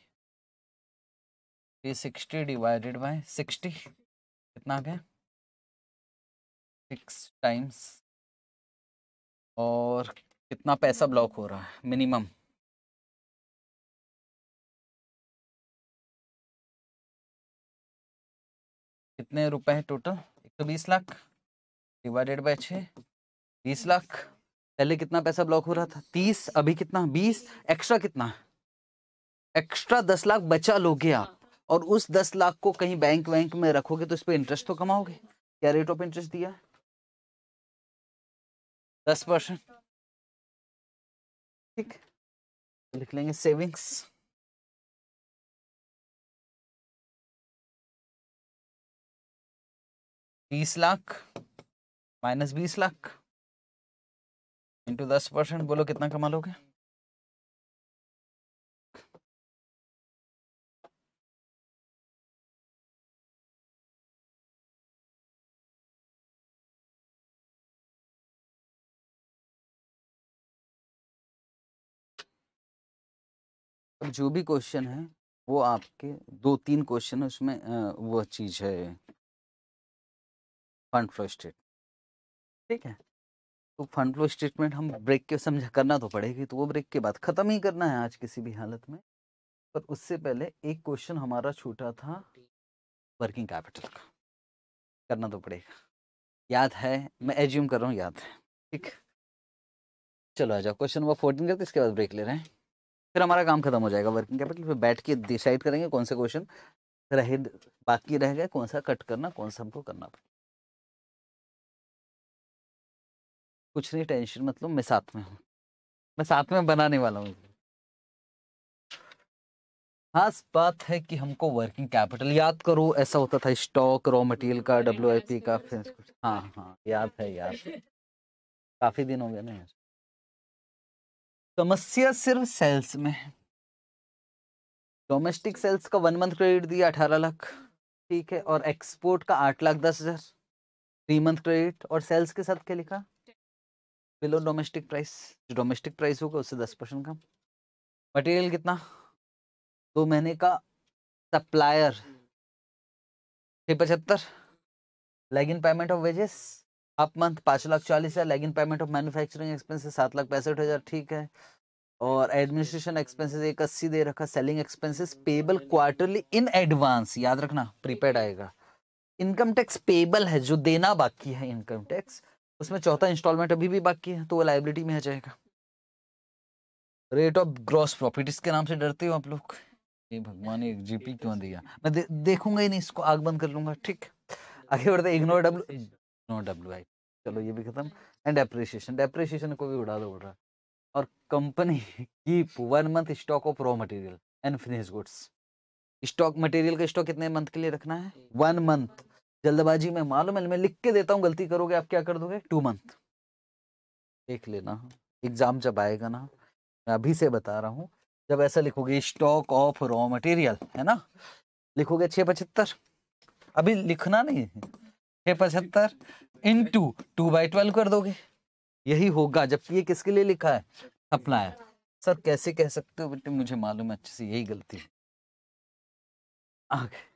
ये सिक्सटी डिवाइडेड बाय सिक्सटी कितना आ गया सिक्स टाइम्स और कितना पैसा ब्लॉक हो रहा है मिनिमम कितने रुपए है टोटल एक सौ बीस लाख डिवाइडेड बाय छः बीस लाख पहले कितना पैसा ब्लॉक हो रहा था तीस अभी कितना बीस एक्स्ट्रा कितना एक्स्ट्रा दस लाख बचा लोगे आप और उस दस लाख को कहीं बैंक वैंक में रखोगे तो इस पर इंटरेस्ट तो कमाओगे क्या रेट ऑफ इंटरेस्ट दिया दस परसेंट ठीक लिख लेंगे सेविंग्स बीस लाख माइनस बीस लाख इंटू दस परसेंट बोलो कितना कमा लोगे जो भी क्वेश्चन है वो आपके दो तीन क्वेश्चन उसमें वो चीज़ है फंड फ्लो स्टेट ठीक है तो फंड फ्लो स्टेटमेंट हम ब्रेक के समझा करना तो पड़ेगी तो वो ब्रेक के बाद ख़त्म ही करना है आज किसी भी हालत में पर उससे पहले एक क्वेश्चन हमारा छूटा था वर्किंग कैपिटल का करना तो पड़ेगा याद है मैं एज्यूम कर रहा हूँ याद है ठीक चलो आ जाओ क्वेश्चन नंबर फोर्टीन करते इसके बाद ब्रेक ले रहे हैं फिर हमारा काम खत्म हो जाएगा वर्किंग कैपिटल फिर बैठ के डिसाइड करेंगे कौन से क्वेश्चन रहे बाकी रह गए कौन सा कट करना कौन सा हमको करना पड़ेगा कुछ नहीं टेंशन मतलब मैं साथ में हूँ मैं साथ में बनाने वाला हूँ खास बात है कि हमको वर्किंग कैपिटल याद करो ऐसा होता था स्टॉक रॉ मटेरियल का डब्ल्यू का फिर कुछ हाँ हाँ याद है याद काफ़ी दिन हो गया ना यार समस्या सिर्फ सेल्स में है डोमेस्टिक सेल्स का वन मंथ क्रेडिट दिया अठारह लाख ठीक है और एक्सपोर्ट का आठ लाख दस हज़ार थ्री मंथ क्रेडिट और सेल्स के साथ क्या लिखा बिलो डोमेस्टिक प्राइस जो डोमेस्टिक प्राइस होगा उससे दस परसेंट कम मटेरियल कितना दो महीने का सप्लायर छः पचहत्तर lag in payment of wages आप मंथ पाँच लाख चालीस हज़ार lag in payment of manufacturing expenses सात लाख पैंसठ हज़ार ठीक है और एडमिनिस्ट्रेशन एक्सपेंसेस एक अस्सी दे रखा selling expenses payable quarterly in advance याद रखना प्रीपेड आएगा इनकम टैक्स पेबल है जो देना बाकी है इनकम टैक्स उसमें चौथा इंस्टॉलमेंट अभी भी बाकी है तो वो लाइबिलिटी में आ जाएगा रेट ऑफ ग्रॉस प्रॉफिट इसके नाम से डरते हो आप लोग ये भगवान ने जीपी क्यों दिया मैं दे, देखूंगा ही नहीं इसको आग बंद कर लूंगा ठीक आगे बढ़ते ignore W ignore W I चलो ये भी खत्म एंड डेप्रिसिएशन डेप्रिसिएशन को भी उड़ा दो उड़ रहा और कंपनी की one month stock of raw material and finish goods stock material का स्टॉक कितने मंथ के लिए रखना है वन मंथ जल्दबाजी में मालूम है मैं लिख के देता हूँ गलती करोगे आप क्या कर दोगे टू मंथ देख लेना एग्जाम जब आएगा ना मैं अभी से बता रहा हूँ जब ऐसा लिखोगे स्टॉक ऑफ रॉ मटेरियल है ना लिखोगे छः पचहत्तर अभी लिखना नहीं है छः पचहत्तर into two by twelve कर दोगे यही होगा जबकि ये किसके लिए लिखा है अपना है सर कैसे कह सकते हो बेटे मुझे मालूम है अच्छे से यही गलती है आगे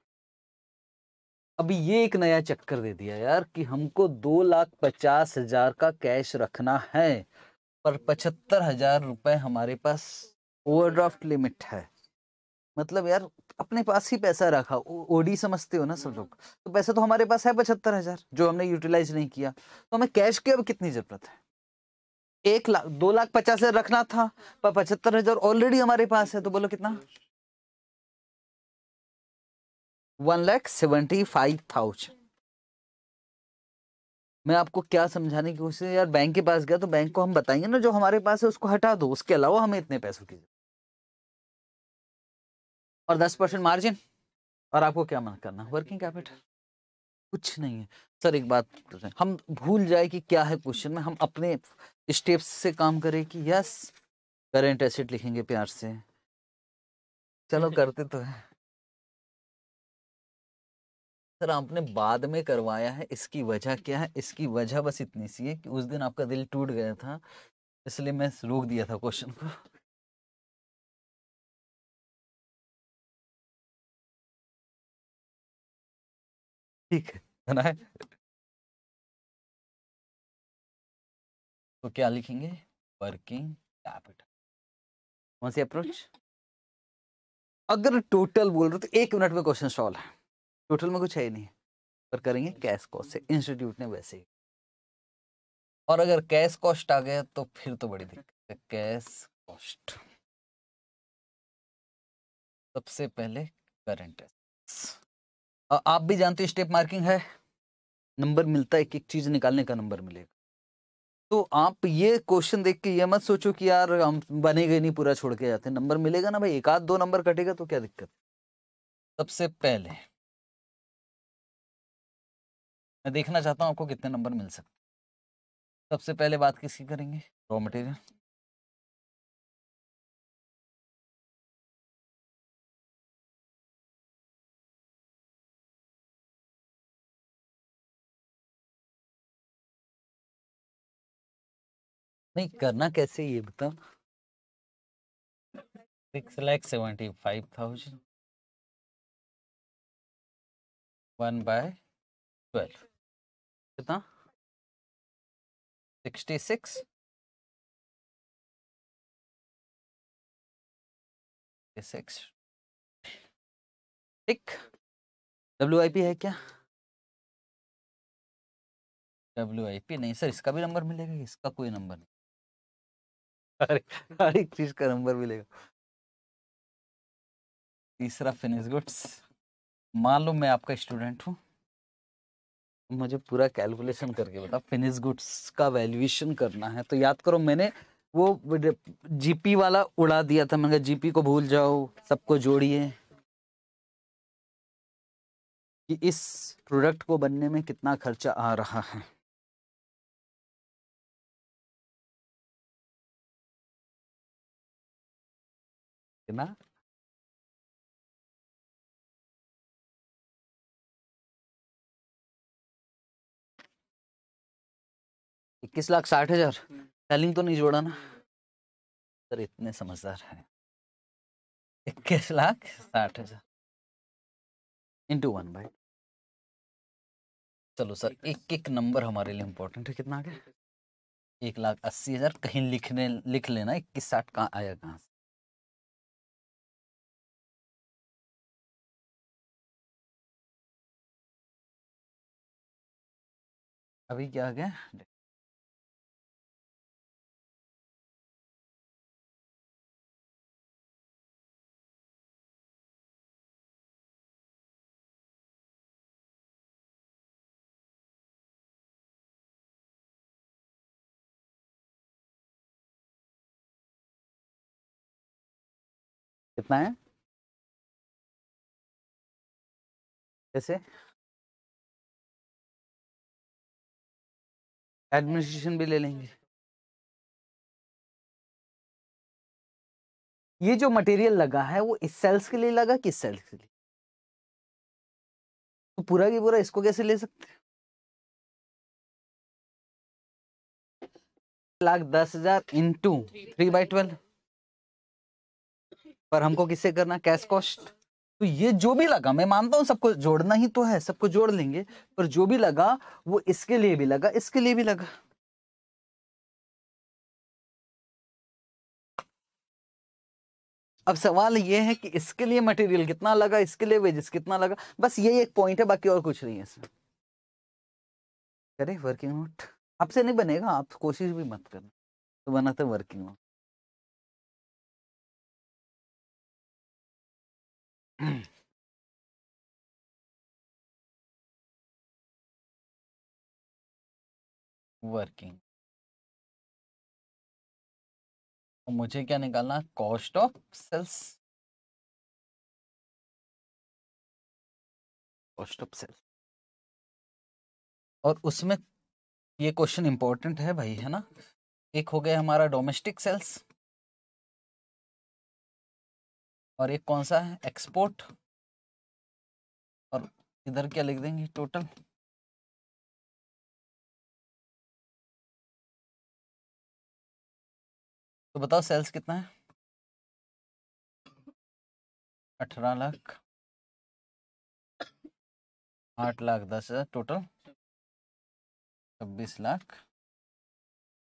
अभी ये एक नया चक्कर दे दिया यार कि हमको दो लाख पचास हजार का कैश रखना है पर पचहत्तर हजार रुपए हमारे पास ओवरड्राफ्ट लिमिट है मतलब यार अपने पास ही पैसा रखा ओडी समझते हो ना सब लोग तो पैसा तो हमारे पास है पचहत्तर हजार जो हमने यूटिलाइज नहीं किया तो हमें कैश की अब कितनी जरूरत है एक लाख दो लाख पचास हजार रखना था पर पचहत्तर हजार ऑलरेडी हमारे पास है तो बोलो कितना one lakh seventy five thousand मैं आपको क्या समझाने की कोशिश यार बैंक के पास गया तो बैंक को हम बताएंगे ना जो हमारे पास है उसको हटा दो उसके अलावा हमें इतने पैसों की और दस परसेंट मार्जिन और आपको क्या मन करना वर्किंग कैपिटल कुछ नहीं है सर एक बात हम भूल जाए कि क्या है क्वेश्चन में हम अपने स्टेप्स से काम करें कि यस करेंट एसेट लिखेंगे प्यार से चलो करते तो है सर आपने बाद में करवाया है इसकी वजह क्या है इसकी वजह बस इतनी सी है कि उस दिन आपका दिल टूट गया था इसलिए मैं रोक दिया था क्वेश्चन को ठीक है ना तो क्या लिखेंगे वर्किंग कैपिटल कौन सी अप्रोच अगर टोटल बोल रहे तो एक मिनट में क्वेश्चन सॉल्व है टोटल में कुछ है ही नहीं पर करेंगे कैश कॉस्ट से इंस्टीट्यूट ने वैसे ही और अगर कैश कॉस्ट आ गया तो फिर तो बड़ी दिक्कत है कैश कॉस्ट सबसे पहले करंट आप भी जानते हो स्टेप मार्किंग है नंबर मिलता है एक एक चीज निकालने का नंबर मिलेगा तो आप ये क्वेश्चन देख के ये मत सोचो कि यार हम बने गए नहीं पूरा छोड़ के जाते नंबर मिलेगा ना भाई एक आध दो नंबर कटेगा तो क्या दिक्कत सबसे पहले मैं देखना चाहता हूँ आपको कितने नंबर मिल सकते सबसे पहले बात किसकी करेंगे रॉ मटेरियल नहीं करना कैसे ये बताओ six lakh seventy five thousand one by twelve कितना सिक्सटी सिक्स सिक्स ठीक डब्ल्यू आई पी है क्या डब्ल्यू आई पी नहीं सर इसका भी नंबर मिलेगा इसका कोई नंबर नहीं अरे हर एक चीज का नंबर मिलेगा तीसरा फिनिश गुड्स मान लो मैं आपका स्टूडेंट हूँ मुझे पूरा कैलकुलेशन करके बता फिनिश गुड्स का वैल्यूएशन करना है तो याद करो मैंने वो जीपी वाला उड़ा दिया था मैंने जीपी को भूल जाओ सबको जोड़िए कि इस प्रोडक्ट को बनने में कितना खर्चा आ रहा है ना इक्कीस लाख साठ हजार सेलिंग हम्म। तो नहीं जोड़ा ना हम्म। सर इतने समझदार हैं इक्कीस लाख साठ हजार इंटू वन बाई चलो सर एक एक नंबर हमारे लिए इम्पोर्टेंट है कितना आ गया एक लाख अस्सी हजार कहीं लिखने लिख लेना इक्कीस साठ कहाँ आया कहाँ से अभी क्या आ गया कितना है जैसे एडमिनिस्ट्रेशन भी ले लेंगे ये जो मटेरियल लगा है वो इस सेल्स के लिए लगा किस सेल्स के लिए तो पूरा की पूरा इसको कैसे ले सकते लाख दस हजार इंटू थ्री बाई ट्वेल्व पर हमको किससे करना कैश कॉस्ट तो ये जो भी लगा मैं मानता हूँ सबको जोड़ना ही तो है सबको जोड़ लेंगे पर जो भी लगा वो इसके लिए भी लगा इसके लिए भी लगा अब सवाल ये है कि इसके लिए मटेरियल कितना लगा इसके लिए वेजेस कितना लगा बस यही एक पॉइंट है बाकी और कुछ नहीं है इसमें करे वर्किंग नोट आपसे नहीं बनेगा आप कोशिश भी मत करना तो बनाते वर्किंग नोट वर्किंग तो मुझे क्या निकालना cost of sales cost of sales और उसमें ये क्वेश्चन इंपॉर्टेंट है भाई है ना एक हो गया हमारा डोमेस्टिक सेल्स और एक कौन सा है एक्सपोर्ट और इधर क्या लिख देंगे टोटल तो बताओ सेल्स कितना है अठारह लाख आठ लाख दस हजार टोटल छब्बीस लाख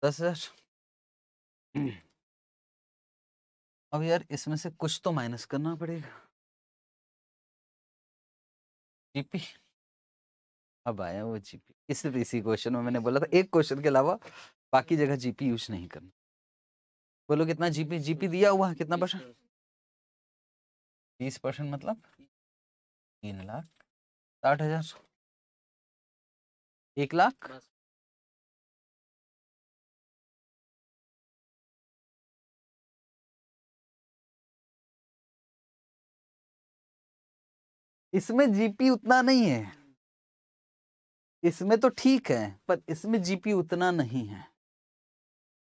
दस हजार अब यार इसमें से कुछ तो माइनस करना पड़ेगा जीपी अब आया वो जीपी इस इसी क्वेश्चन में मैंने बोला था एक क्वेश्चन के अलावा बाकी हम्म। जगह जीपी यूज नहीं करना बोलो कितना जीपी जीपी दिया हुआ कितना परसेंट बीस परसेंट मतलब तीन लाख साठ हजार एक लाख इसमें जीपी उतना नहीं है इसमें तो ठीक है पर इसमें जीपी उतना नहीं है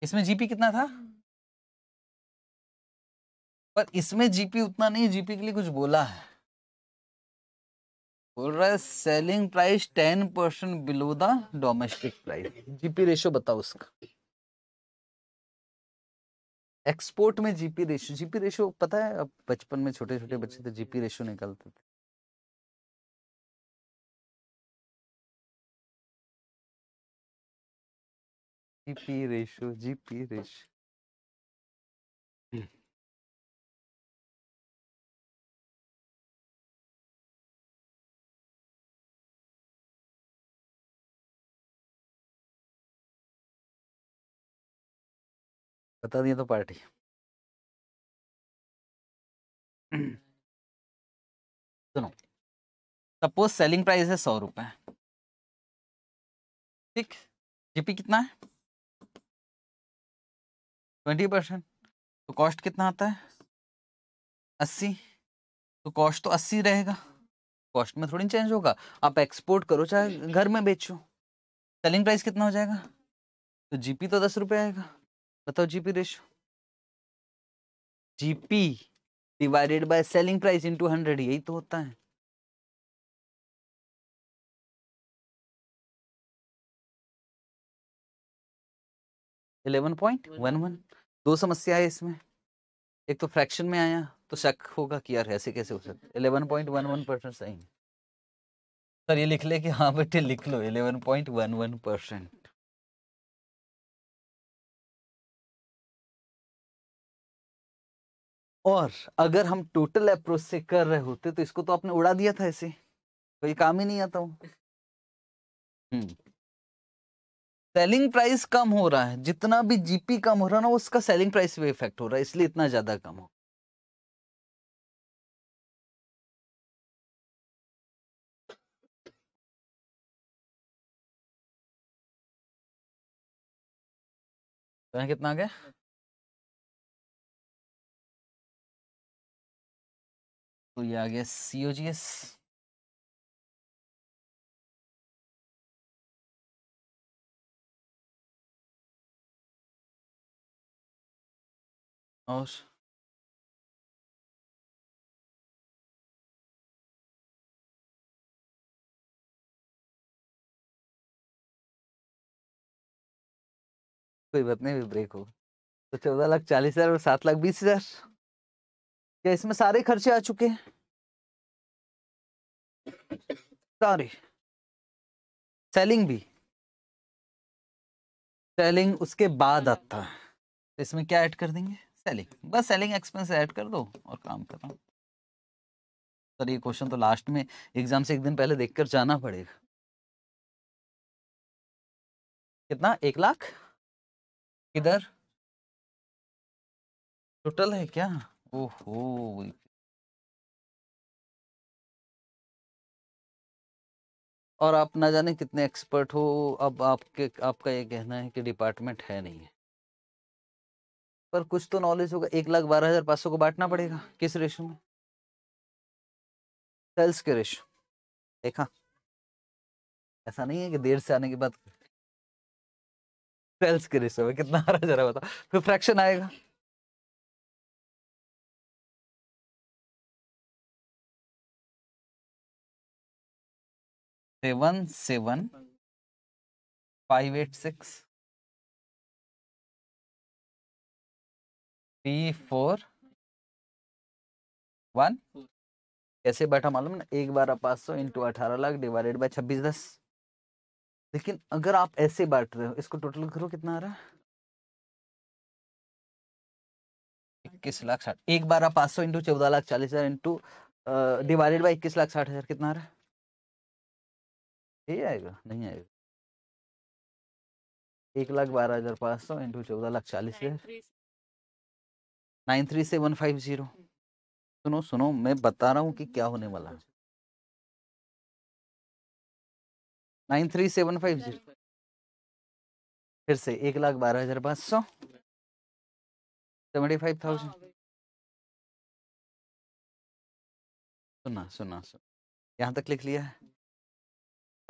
इसमें जीपी कितना था पर इसमें जीपी उतना नहीं जीपी के लिए कुछ बोला है बोल रहा है selling price ten percent below the domestic price GP ratio बताओ उसका एक्सपोर्ट में जीपी रेशो जीपी रेशो पता है अब बचपन में छोटे छोटे बच्चे तो जीपी रेशो निकलते थे जीपी रेशो जीपी रेशो बता दिया तो पार्टी सुनो सपोज सेलिंग प्राइस है सौ रुपए ठीक जीपी कितना है ट्वेंटी परसेंट तो कॉस्ट कितना आता है अस्सी तो कॉस्ट तो अस्सी रहेगा कॉस्ट में थोड़ी चेंज होगा आप एक्सपोर्ट करो चाहे घर में बेचो सेलिंग प्राइस कितना हो जाएगा तो जीपी तो दस रुपये आएगा बताओ GP ratio GP divided by selling price into hundred यही तो होता है इलेवन पॉइंट वन वन दो समस्या है इसमें एक तो फ्रैक्शन में आया तो शक होगा कि यार ऐसे कैसे हो सकता eleven point one one percent सही है सर ये लिख ले कि हाँ बेटे लिख लो eleven point one one percent और अगर हम टोटल अप्रोच से कर रहे होते तो इसको तो आपने उड़ा दिया था ऐसे कोई काम ही नहीं आता हूं हम्म। सेलिंग प्राइस कम हो रहा है जितना भी जीपी कम हो रहा है ना उसका सेलिंग प्राइस भी इफेक्ट हो रहा है इसलिए इतना ज्यादा कम हो तो कितना आ गया तो ये आ गया सीओजीएस जी एस aus कोई बात नहीं ब्रेक हो तो चौदह लाख चालीस हजार और सात लाख बीस हजार क्या इसमें सारे खर्चे आ चुके हैं सारे सेलिंग भी सेलिंग उसके बाद आता है तो इसमें क्या ऐड कर देंगे सेलिंग बस सेलिंग एक्सपेंस ऐड कर दो और काम खत्म सर ये क्वेश्चन तो लास्ट में एग्जाम से एक दिन पहले देखकर जाना पड़ेगा कितना एक लाख किधर टोटल है क्या ओहो और आप ना जाने कितने एक्सपर्ट हो अब आपके आपका ये कहना है कि डिपार्टमेंट है नहीं है पर कुछ तो नॉलेज होगा एक लाख बारह हजार पाँच सौ को बांटना पड़ेगा किस रेशो में सेल्स के रेशो देखा ऐसा नहीं है कि देर से आने के बाद सेल्स के रेशो में कितना आ रहा जरा बता फिर फ्रैक्शन आएगा seven seven five eight six P four one कैसे बैठा मालूम ना एक बारह पाँच सौ इंटू अठारह लाख डिवाइडेड बाई छब्बीस दस लेकिन अगर आप ऐसे बांट रहे हो इसको टोटल करो कितना आ रहा है इक्कीस लाख साठ एक बारह पाँच सौ इंटू चौदह लाख चालीस हजार इंटू डिवाइडेड बाई इक्कीस लाख साठ हजार कितना आ रहा है आएगा नहीं आएगा एक लाख बारह हजार पाँच सौ इंटू चौदह लाख चालीस हजार नाइन थ्री से वन फाइव जीरो सुनो सुनो मैं बता रहा हूँ कि क्या होने वाला है nine three seven five zero फिर से एक लाख बारह हजार पाँच सौ सेवेंटी फाइव थाउजेंड हाँ, सुना सुना सुना यहाँ तक लिख लिया है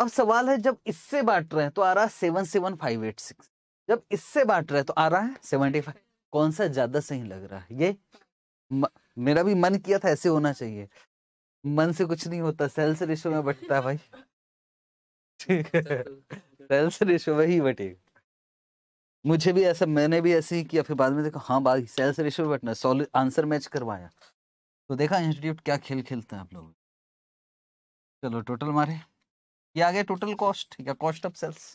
अब सवाल है जब इससे बांट रहे हैं तो आ रहा है seven seven five eight six जब इससे बांट रहे हैं तो आ रहा है सेवेंटी फाइव कौन सा ज्यादा सही लग रहा है ये म, मेरा भी मन किया था ऐसे होना चाहिए मन से कुछ नहीं होता सेल से रेशो में बटता है भाई सेल से रेशो में ही बटे मुझे भी ऐसा मैंने भी ऐसे ही किया फिर बाद में देखा हाँ भाई सेल से रेशो में बटना सॉलिड आंसर मैच करवाया तो देखा इंस्टीट्यूट क्या खेल खेलते हैं आप लोग चलो टोटल मारे ये आ गया टोटल कॉस्ट या cost of sales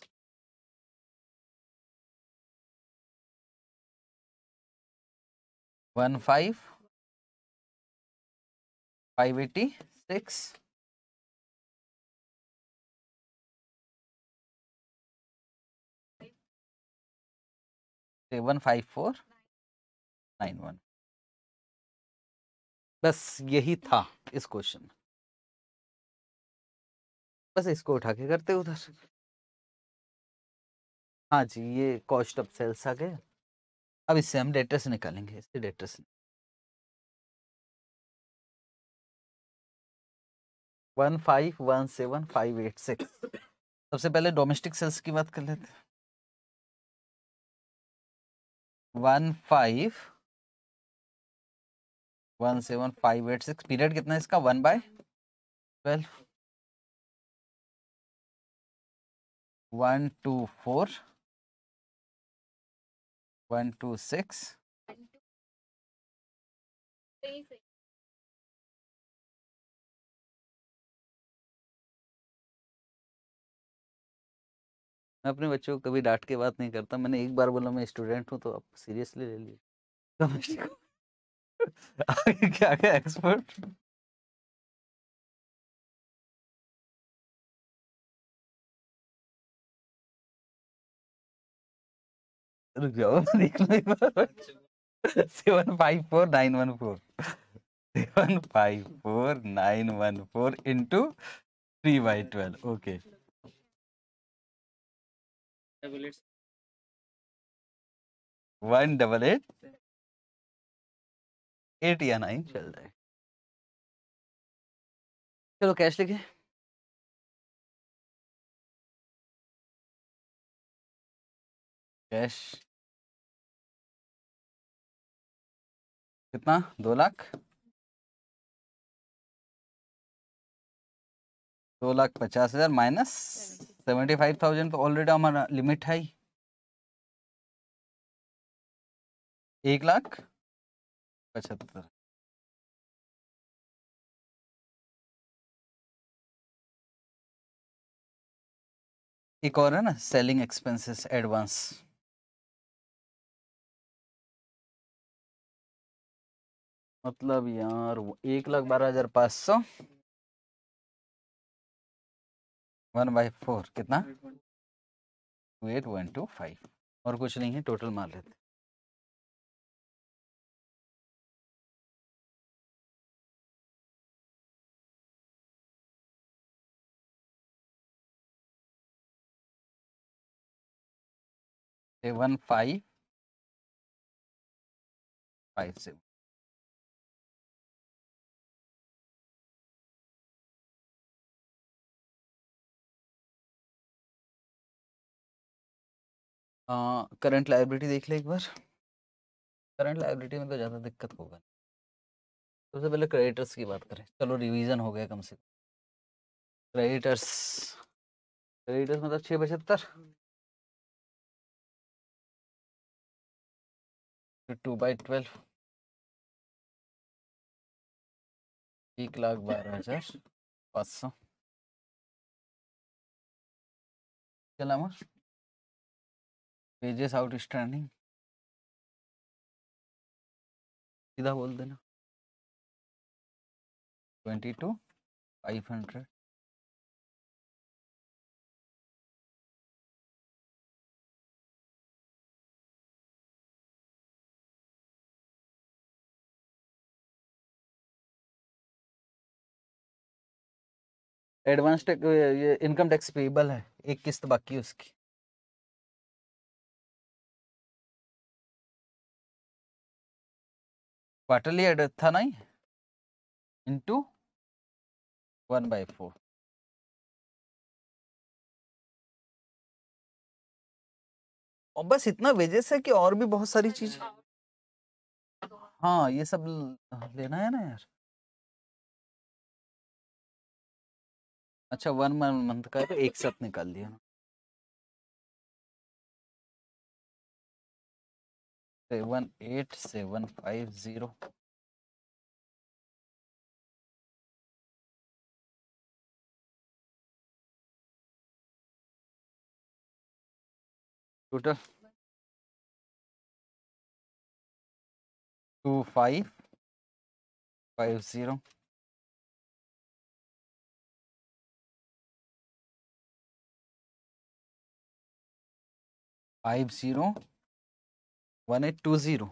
one five five eighty six seven five four nine one बस यही था इस क्वेश्चन बस इसको उठा के करते उधर हाँ जी ये कॉस्ट ऑफ सेल्स आ गया अब इससे हम डेटर्स निकालेंगे इससे debtors one five one seven five eight six सबसे पहले डोमेस्टिक सेल्स की बात कर लेते हैं one five one seven five eight six period कितना है इसका one by twelve one two four one two six मैं अपने बच्चों को कभी डांट के बात नहीं करता मैंने एक बार बोला मैं स्टूडेंट हूँ तो आप सीरियसली ले लिए तो क्या क्या एक्सपर्ट रुक जाओ देख लो seven five four nine one four seven five four nine one four into three by twelve okay one double eight eight या नाइन चल जाए चलो कैश लिखे कैश कितना दो लाख दो लाख पचास हजार माइनस सेवेंटी फाइव थाउजेंड तो ऑलरेडी हमारा लिमिट है एक लाख पचहत्तर एक और है ना सेलिंग एक्सपेंसेस एडवांस मतलब यार एक लाख बारह हजार पाँच सौ वन बाई फोर कितना two eight one two five और कुछ नहीं है टोटल मान लेते seven five five seven current liability देख ले एक बार करंट लाइब्रेटी में तो ज़्यादा दिक्कत होगा सबसे पहले क्रेडिटर्स की बात करें चलो रिवीजन हो गया कम से कम क्रेडिटर्स क्रेडिटर्स मतलब छः पचहत्तर टू बाई ट्वेल्व एक लाख बारह हजार पाँच सौ क्या नाम है पेजेस स्टैंडिंग सीधा बोल देना twenty two five hundred advance tax ये इनकम टैक्स पेबल है एक किस्त बाकी उसकी क्वार्टरली एड था ना इंटू वन बाई फोर और बस इतना वेजेस है कि और भी बहुत सारी चीज हाँ ये सब लेना है ना यार अच्छा वन मंथ का तो एक साथ निकाल दिया ना seven eight seven five zero total two five five zero five zero one eight two zero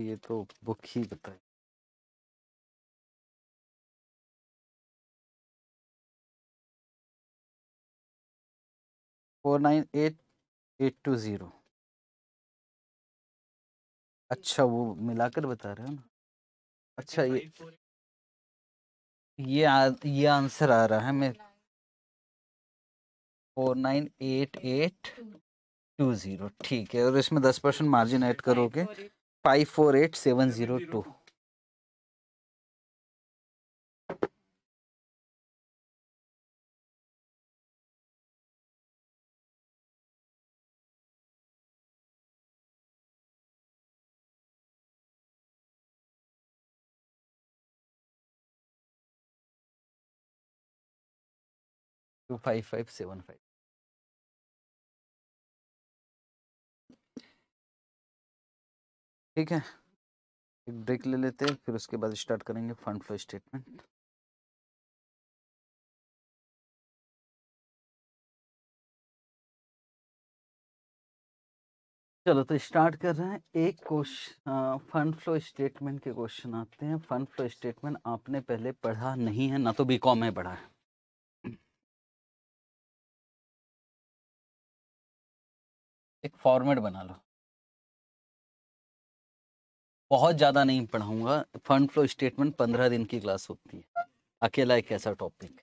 ये तो बुक ही बताए four nine eight eight two zero अच्छा वो मिलाकर बता रहे हो ना अच्छा ये ये आ, ये आंसर आ रहा है मैं four nine eight eight two zero ठीक है और इसमें दस परसेंट मार्जिन ऐड करोगे five four eight seven zero two five five seven five ठीक है एक ब्रेक ले लेते हैं फिर उसके बाद स्टार्ट करेंगे फंड फ्लो स्टेटमेंट चलो तो स्टार्ट कर रहे हैं एक क्वेश्चन फंड फ्लो स्टेटमेंट के क्वेश्चन आते हैं फंड फ्लो स्टेटमेंट आपने पहले पढ़ा नहीं है ना तो बीकॉम में पढ़ा है एक फॉर्मेट बना लो बहुत ज़्यादा नहीं पढ़ाऊंगा फंड फ्लो स्टेटमेंट पंद्रह दिन की क्लास होती है अकेला एक ऐसा टॉपिक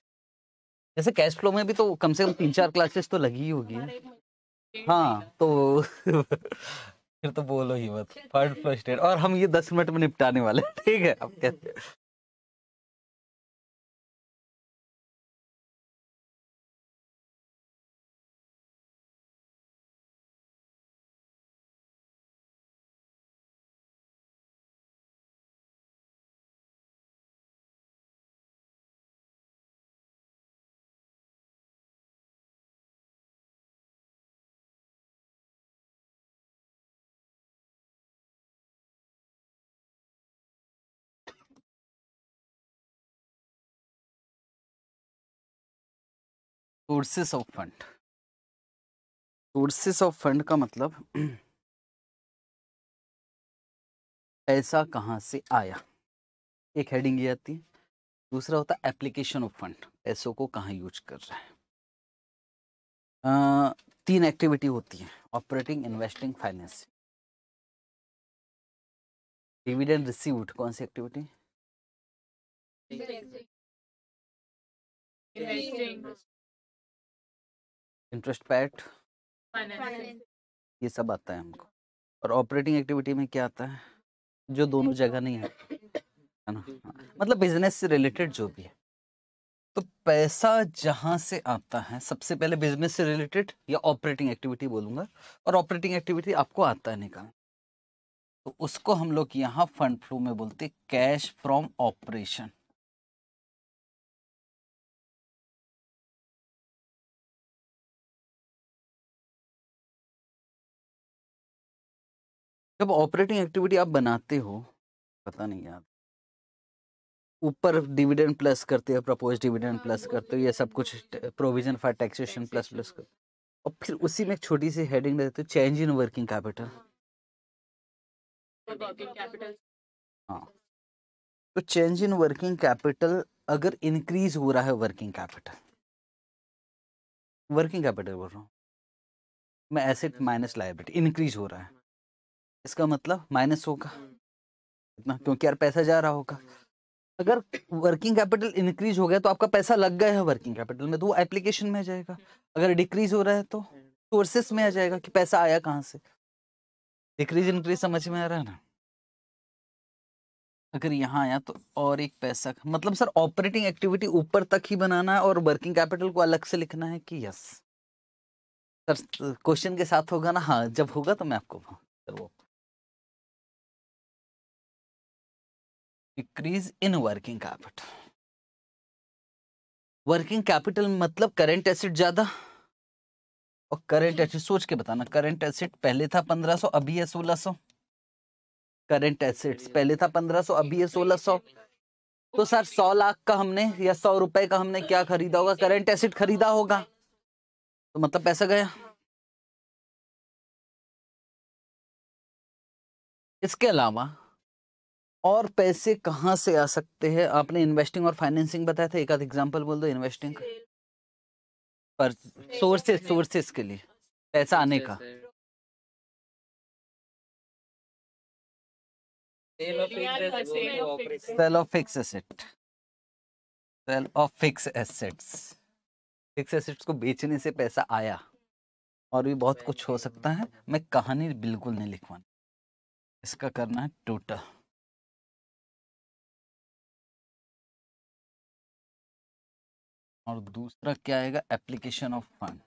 जैसे कैश फ्लो में भी तो कम से कम तीन चार क्लासेस तो लगी ही होगी हाँ तो फिर तो बोलो ही मत फंड फ्लो स्टेट और हम ये दस मिनट में निपटाने वाले ठीक है अब कैसे sources of fund sources of fund का मतलब पैसा कहाँ से आया एक हेडिंग ये आती है दूसरा होता है एप्लीकेशन ऑफ फंड पैसों को कहाँ यूज कर रहा है तीन एक्टिविटी होती है operating investing finance dividend received कौन सी एक्टिविटी इन्वेस्टिंग इंटरेस्ट पैट ये सब आता है हमको और ऑपरेटिंग एक्टिविटी में क्या आता है जो दोनों जगह नहीं है है ना हाँ, हम्म। मतलब बिजनेस से रिलेटेड जो भी है तो पैसा जहाँ से आता है सबसे पहले बिजनेस से रिलेटेड या ऑपरेटिंग एक्टिविटी बोलूँगा और ऑपरेटिंग एक्टिविटी आपको आता है निकाल तो उसको हम लोग यहाँ फंड फ्लो में बोलते कैश फ्रॉम ऑपरेशन जब ऑपरेटिंग एक्टिविटी आप बनाते हो पता नहीं याद ऊपर डिविडेंड प्लस करते हो प्रपोज डिविडेंड हाँ, प्लस तो करते हो ये सब कुछ provision for taxation plus plus करते और फिर उसी में एक छोटी सी हेडिंग देते हो चेंज इन हाँ। वर्किंग कैपिटल हाँ तो चेंज इन वर्किंग कैपिटल अगर इंक्रीज हो रहा है वर्किंग कैपिटल वर्किंग कैपिटल बोल रहा हूँ मैं एसेट माइनस लाइबिलिटी इंक्रीज हो रहा है इसका मतलब माइनस होगा इतना क्योंकि यार पैसा जा रहा होगा अगर वर्किंग कैपिटल इंक्रीज हो गया तो आपका पैसा लग गया है वर्किंग कैपिटल में तो वो एप्लीकेशन में आ जाएगा अगर डिक्रीज हो रहा है तो सोर्सेस में आ जाएगा कि पैसा आया कहाँ से डिक्रीज इंक्रीज समझ में आ रहा है ना अगर यहाँ आया तो और एक पैसा मतलब सर ऑपरेटिंग एक्टिविटी ऊपर तक ही बनाना है और वर्किंग कैपिटल को अलग से लिखना है कि यस सर क्वेश्चन के साथ होगा ना हाँ जब होगा तो मैं आपको सर वो decrease in working capital working capital मतलब करेंट एसिड ज्यादा और करेंट एसिड सोच के बताना करेंट एसिड पहले था 1500 अभी है 1600 करेंट एसिड्स पहले था 1500 अभी है 1600 तो सर 100 लाख का हमने या 100 रुपए का हमने क्या खरीदा होगा करेंट एसिड खरीदा होगा तो मतलब पैसा गया इसके अलावा और पैसे कहाँ से आ सकते हैं आपने इन्वेस्टिंग और फाइनेंसिंग बताया था एक आध एग्जाम्पल बोल दो इन्वेस्टिंग पर सोर्सेस सोर्सेस के लिए पैसा आने का sale of fixed asset sale of fixed assets fixed assets को बेचने से पैसा आया और भी बहुत कुछ हो सकता है मैं कहानी बिल्कुल नहीं लिखवानी इसका करना है टोटल और दूसरा क्या आएगा एप्लीकेशन ऑफ फंड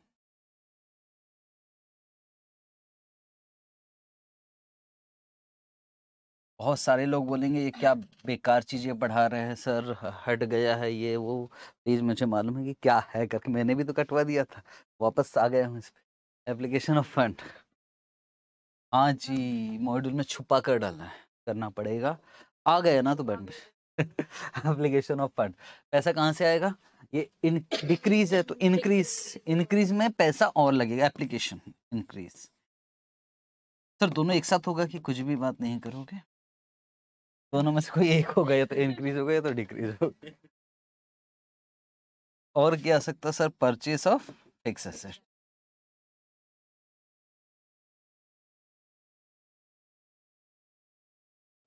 बहुत सारे लोग बोलेंगे ये क्या बेकार चीज़ें पढ़ा रहे हैं सर हट गया है ये वो प्लीज़ मुझे मालूम है कि क्या है करके मैंने भी तो कटवा दिया था वापस आ गया हूँ इस पर एप्लीकेशन ऑफ फंड हाँ जी मॉड्यूल में छुपा कर डालना है करना पड़ेगा आ गया ना तो बैंड एप्लीकेशन ऑफ फंड पैसा कहाँ से आएगा ये इन डिक्रीज है तो इंक्रीज इंक्रीज में पैसा और लगेगा एप्लीकेशन इंक्रीज सर दोनों एक साथ होगा कि कुछ भी बात नहीं करोगे दोनों में से कोई एक होगा या तो इंक्रीज होगा या तो डिक्रीज होगा और क्या आ सकता sir purchase of fixed asset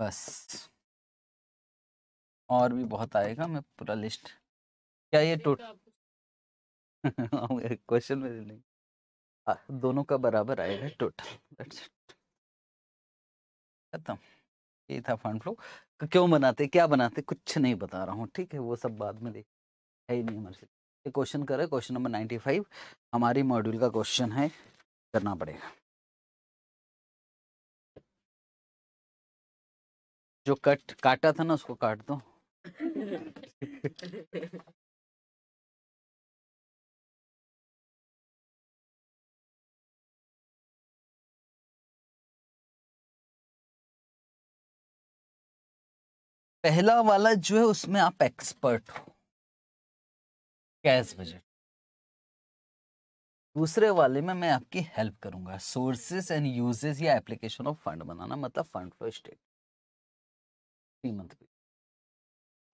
बस और भी बहुत आएगा मैं पूरा लिस्ट क्या ये टोट क्वेश्चन में नहीं आ, दोनों का बराबर आएगा टोटल खत्म ये था फंड फ्लो क्यों बनाते क्या बनाते कुछ नहीं बता रहा हूँ ठीक है वो सब बाद में देख है ही नहीं हमारे से ये क्वेश्चन करें क्वेश्चन नंबर नाइन्टी फाइव हमारी मॉड्यूल का क्वेश्चन है करना पड़ेगा जो कट काटा था ना उसको काट दो पहला वाला जो है उसमें आप एक्सपर्ट हो कैश बजट दूसरे वाले में मैं आपकी हेल्प करूंगा सोर्सेस एंड यूजेस या एप्लीकेशन ऑफ फंड बनाना मतलब फंड फ्लो स्टेट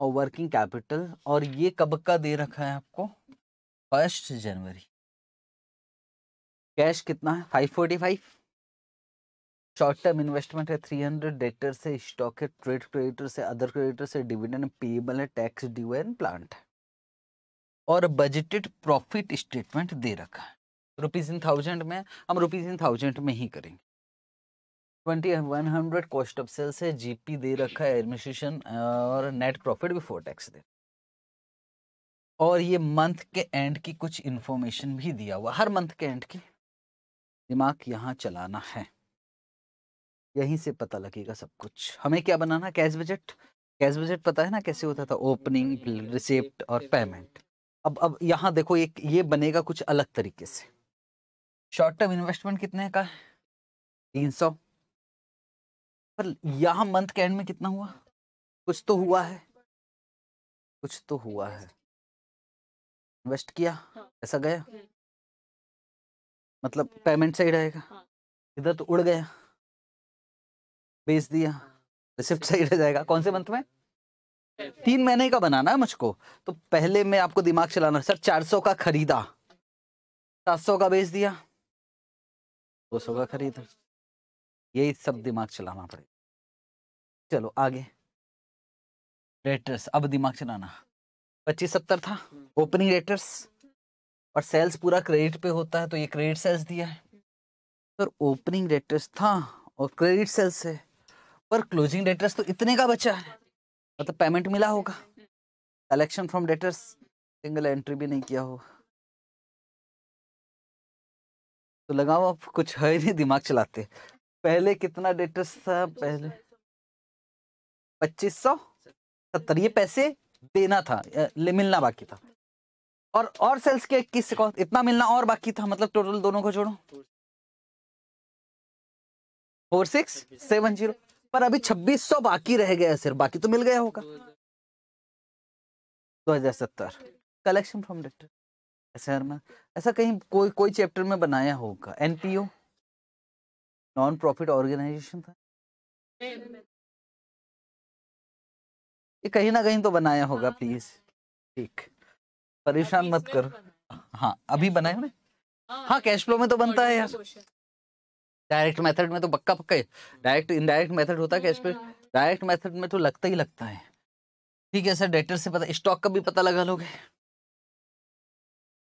और वर्किंग कैपिटल और ये कब का दे रखा है आपको फर्स्ट जनवरी कैश कितना है five forty five short term investment है थ्री हंड्रेड डेटर से स्टॉक है ट्रेड क्रेडिटर से अदर क्रेडिटर से डिविडेंड पेबल है टैक्स ड्यू एंड प्लांट है और बजटेड प्रॉफिट स्टेटमेंट दे रखा है रुपीज़ इन थाउजेंड में हम रुपीज़ इन थाउजेंड में ही करेंगे twenty one hundred cost of sale से जीपी दे रखा है एडमिनिस्ट्रेशन और नेट प्रॉफिट बिफोर टैक्स दे और ये मंथ के एंड की कुछ इन्फॉर्मेशन भी दिया हुआ हर मंथ के एंड की दिमाग यहाँ चलाना है यहीं से पता लगेगा सब कुछ हमें क्या बनाना कैश बजट कैश बजट पता है ना कैसे होता था ओपनिंग रिसिप्ट और पेमेंट अब अब यहाँ देखो एक ये बनेगा कुछ अलग तरीके से शॉर्ट टर्म इन्वेस्टमेंट कितने का है तीन सौ पर यहाँ मंथ के एंड में कितना हुआ कुछ तो हुआ है कुछ तो हुआ है इन्वेस्ट किया ऐसा गया मतलब पेमेंट सही रहेगा इधर तो उड़ गया बेच दिया रिसिप्ट हाँ। तो सही रह जाएगा कौन से मंथ में तीन महीने का बनाना है मुझको तो पहले मैं आपको दिमाग चलाना सर चार सौ का खरीदा सात सौ का बेच दिया दो सौ का खरीदा यही सब दिमाग चलाना पड़ेगा चलो आगे रेटर्स अब दिमाग चलाना पच्चीस सत्तर था ओपनिंग हम्म। रेटर्स और सेल्स पूरा क्रेडिट पे होता है तो ये क्रेडिट सेल्स दिया है सर ओपनिंग रेटर्स था और क्रेडिट सेल्स है पर क्लोजिंग डेटर्स तो इतने का बचा है मतलब पेमेंट मिला होगा collection from debtors single entry भी नहीं किया हो तो लगाओ आप कुछ है नहीं दिमाग चलाते पहले कितना डेटर्स था पहले पच्चीस सौ सत्तर ये पैसे देना था ले मिलना बाकी था और और सेल्स के इक्कीस को इतना मिलना और बाकी था मतलब टोटल दोनों को जोड़ो फोर सिक्स सेवन जीरो पर अभी 2600 बाकी रह गया सिर्फ बाकी तो मिल गया होगा 2070 कलेक्शन फ्रॉम डेटर ऐसे में ऐसा कहीं कोई कोई चैप्टर में बनाया होगा एनपीओ नॉन प्रॉफिट ऑर्गेनाइजेशन था ये कहीं ना कहीं तो बनाया होगा प्लीज ठीक परेशान मत करो हाँ अभी बनाया हाँ कैश फ्लो में तो बनता है यार डायरेक्ट मेथड में तो बक्का पक्का है डायरेक्ट इनडायरेक्ट मेथड होता है कैश पे डायरेक्ट हाँ। मेथड में तो लगता ही लगता है ठीक है सर डेटर से पता स्टॉक का भी पता लगा लोगे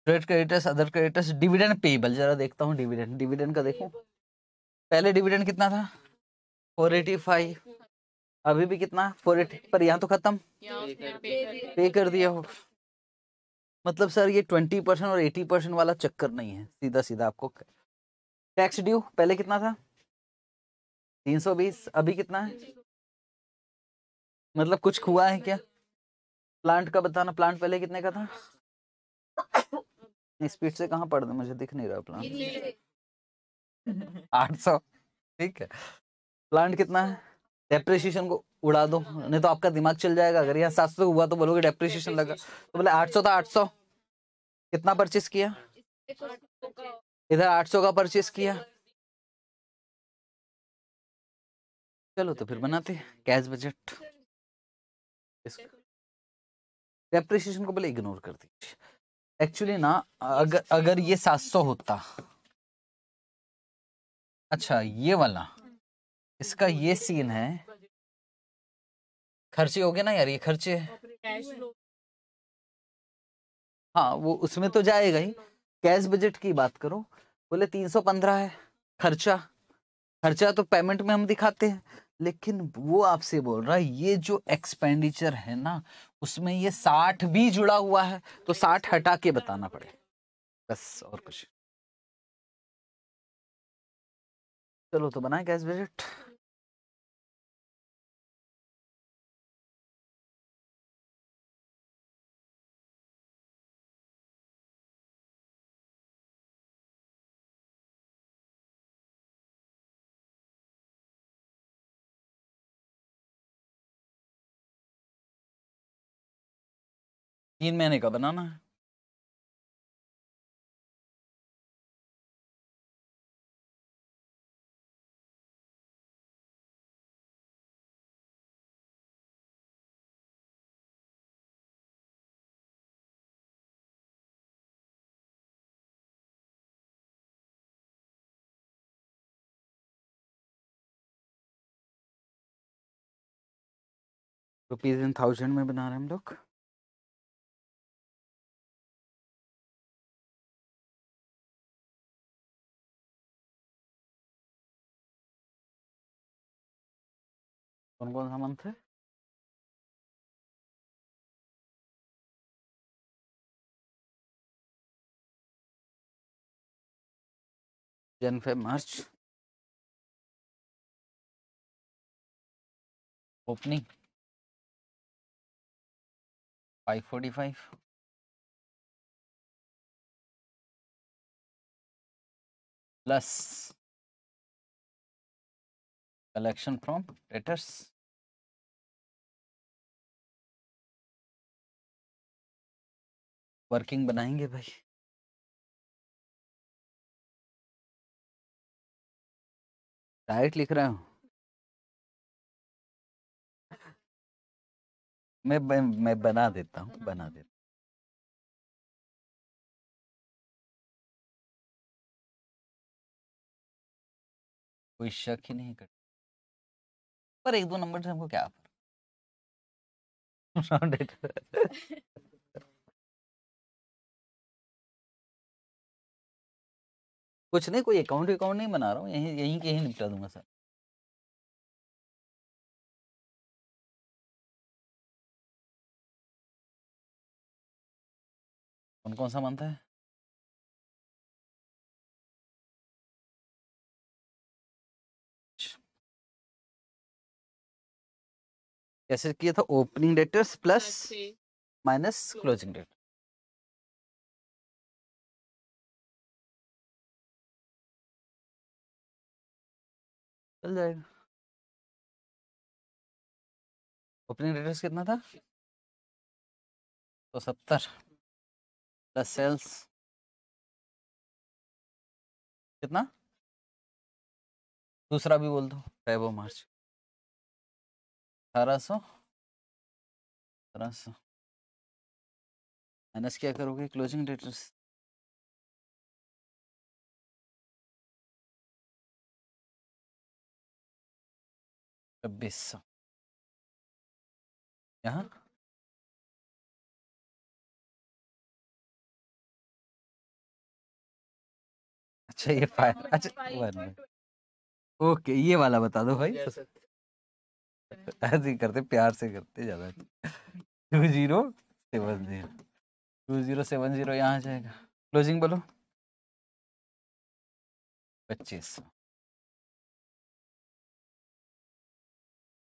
trade creditors other creditors dividend payable जरा देखता हूँ डिविडेंड डिविडेंड का देखो पहले डिविडेंड कितना था फोर एटी फाइव अभी भी कितना फोर एटी पर यहाँ तो खत्म पे कर दिया हो मतलब सर ये ट्वेंटी परसेंट और एटी परसेंट वाला चक्कर नहीं है सीधा सीधा आपको टैक्स ड्यू पहले कितना था 320 अभी कितना है मतलब कुछ हुआ है क्या प्लांट का बताना प्लांट पहले कितने का था स्पीड से कहा पढ़ दे मुझे दिख नहीं रहा प्लांट आठ सौ ठीक है प्लांट कितना है डेप्रिसिएशन को उड़ा दो नहीं तो आपका दिमाग चल जाएगा अगर यहाँ सात सौ हुआ तो बोलोगे डेप्रिसिएशन लगा तो बोले आठ सौ था आठ सौ कितना परचेस किया इधर 800 का परचेस किया चलो तो फिर बनाते कैश बजट डेप्रिशिएशन को बोले इग्नोर कर दीजिए एक्चुअली ना अगर अगर ये 700 होता अच्छा ये वाला इसका ये सीन है खर्चे हो गए ना यार ये खर्चे हाँ वो उसमें तो जाएगा ही कैश बजट की बात करो बोले तीन सौ पंद्रह है खर्चा खर्चा तो पेमेंट में हम दिखाते हैं लेकिन वो आपसे बोल रहा है ये जो एक्सपेंडिचर है ना उसमें ये साठ भी जुड़ा हुआ है तो साठ हटा के बताना पड़े बस और कुछ चलो तो बनाए गैस बजट तीन महीने का बनाना है रुपीज़ इन थाउजेंड में बना रहे हैं हम लोग कौन कौन सा मंथ है Jan five March opening five forty five plus collection from debtors. Working बनाएंगे भाई डायरेक्ट लिख रहा हूँ मैं मैं बना देता हूँ बना देता कोई शक ही नहीं करता पर एक दो नंबर से हमको क्या ऑफर कुछ नहीं कोई अकाउंट अकाउंट नहीं बना रहा हूँ यहीं यहीं के ही निपटा दूंगा सर कौन कौन सा मानता है कैसे किया था opening debtors plus minus closing debt चल जाएगा ओपनिंग डेटर्स कितना था तो सत्तर प्लस सेल्स कितना दूसरा भी बोल दो फेबो मार्च अठारह सौ अठारह सौ माइनस क्या करोगे क्लोजिंग डेटर्स छब्बीस सौ यहाँ अच्छा ये हाँ, हाँ, अच्छा, हाँ, फाइल अच्छा ओके ये वाला बता दो भाई ऐसे ही करते प्यार से करते ज़्यादा two zero seven zero two zero seven zero यहाँ जाएगा क्लोजिंग बोलो पच्चीस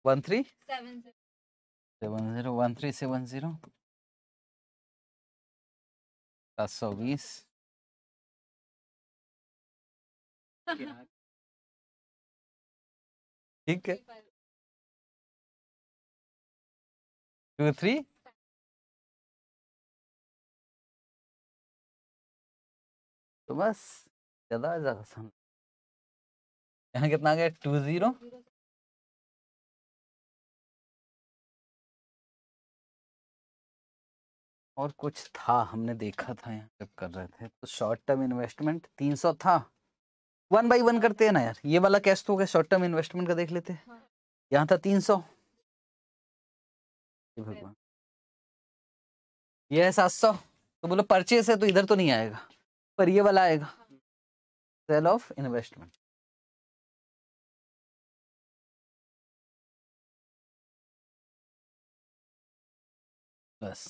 one three seven zero one three seven zero सात सौ बीस ठीक है टू थ्री तो बस ज़्यादा कसम यहाँ कितना आ गया टू ज़ीरो और कुछ था हमने देखा था यहाँ जब कर रहे थे तो शॉर्ट टर्म इन्वेस्टमेंट तीन सौ था वन बाई वन करते हैं ना यार ये वाला कैश तो हो गया शॉर्ट टर्म इन्वेस्टमेंट का देख लेते हैं हाँ। यहाँ था तीन सौ ये है सात सौ तो बोलो परचेस है तो इधर तो नहीं आएगा पर ये वाला आएगा हाँ। सेल ऑफ इन्वेस्टमेंट बस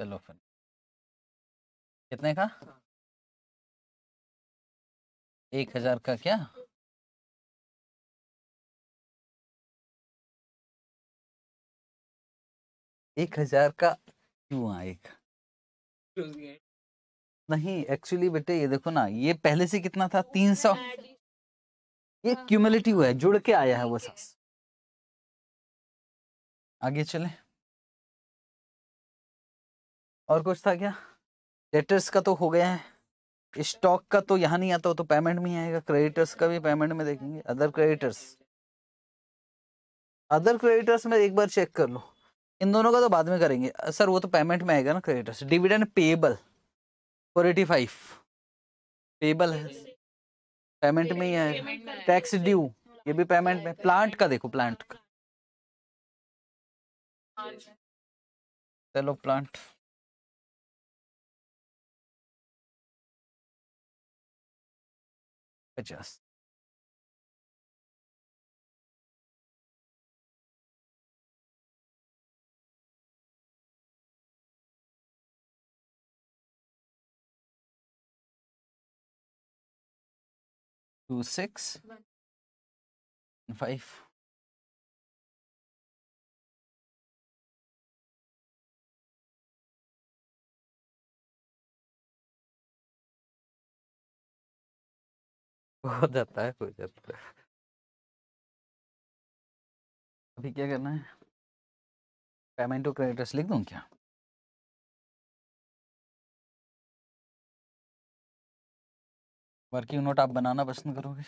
सेल ऑफ कितने का हाँ। एक हजार का क्या एक हजार का क्यों आएगा नहीं एक्चुअली बेटे ये देखो ना ये पहले से कितना था तीन सौ ये हाँ। हुआ है जुड़ के आया है वो सब आगे चले और कुछ था क्या डेटर्स का तो हो गया है स्टॉक का तो यहाँ नहीं आता हो तो पेमेंट में आएगा क्रेडिटर्स का भी पेमेंट में देखेंगे अदर क्रेडिटर्स अदर क्रेडिटर्स में एक बार चेक कर लो इन दोनों का तो बाद में करेंगे सर वो तो पेमेंट में आएगा ना creditors dividend payable four eighty five payable है पेमेंट में ही आएगा टैक्स ड्यू ये भी पेमेंट में प्लांट का देखो प्लांट का चलो प्लांट पचास two, six, and five. हो जाता है हो जाता है अभी क्या करना है पेमेंट टू क्रेडिटर्स लिख दूँ क्या वर्किंग नोट आप बनाना पसंद करोगे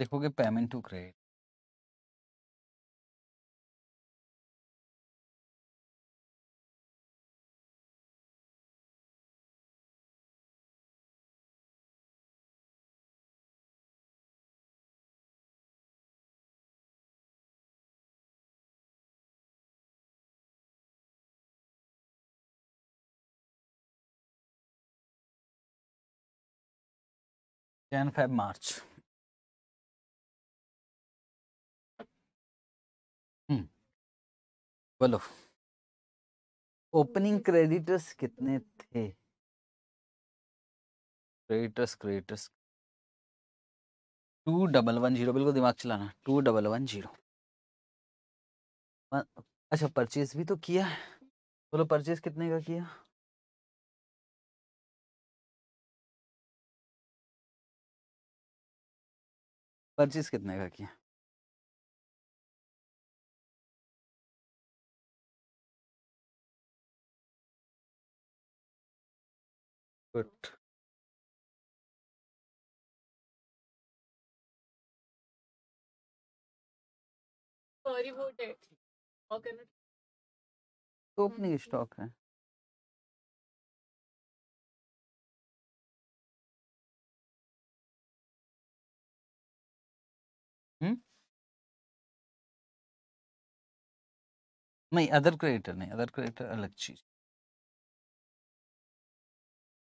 लिखोगे payment to credit Jan five March hmm. बोलो ओपनिंग क्रेडिटर्स कितने थे creditors creditors two double one zero बिल्कुल दिमाग चलाना टू डबल वन जीरो अच्छा परचेज भी तो किया है बोलो परचेज कितने का किया परचेज कितने का किया गुड सॉरी वो डेट स्टॉक है हुँ? हम्म? नहीं अदर क्रिएटर नहीं अदर क्रिएटर अलग चीज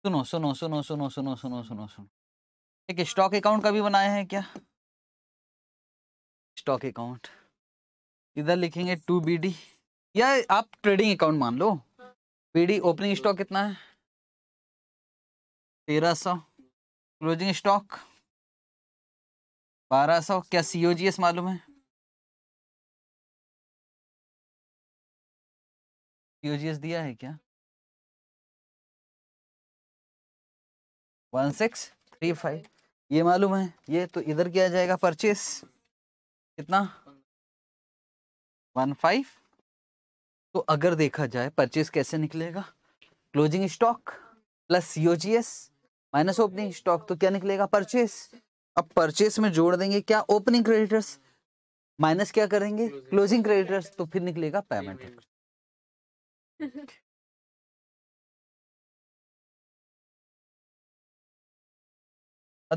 सुनो सुनो सुनो सुनो सुनो सुनो सुनो सुनो ठीक है स्टॉक अकाउंट कभी बनाया है क्या स्टॉक अकाउंट इधर लिखेंगे टू बी डी या आप ट्रेडिंग अकाउंट मान लो बीडी ओपनिंग स्टॉक कितना है तेरह सौ क्लोजिंग स्टॉक बारह सौ क्या सी ओ जी एस मालूम है सी ओ जी एस दिया है क्या वन सिक्स थ्री फाइव ये मालूम है ये तो इधर किया जाएगा परचेस कितना वन फाइव तो अगर देखा जाए परचेस कैसे निकलेगा closing stock plus C O G S minus opening stock तो क्या निकलेगा परचेस अब परचेस में जोड़ देंगे क्या ओपनिंग क्रेडिटर्स माइनस क्या करेंगे क्लोजिंग क्रेडिटर्स तो फिर निकलेगा पेमेंट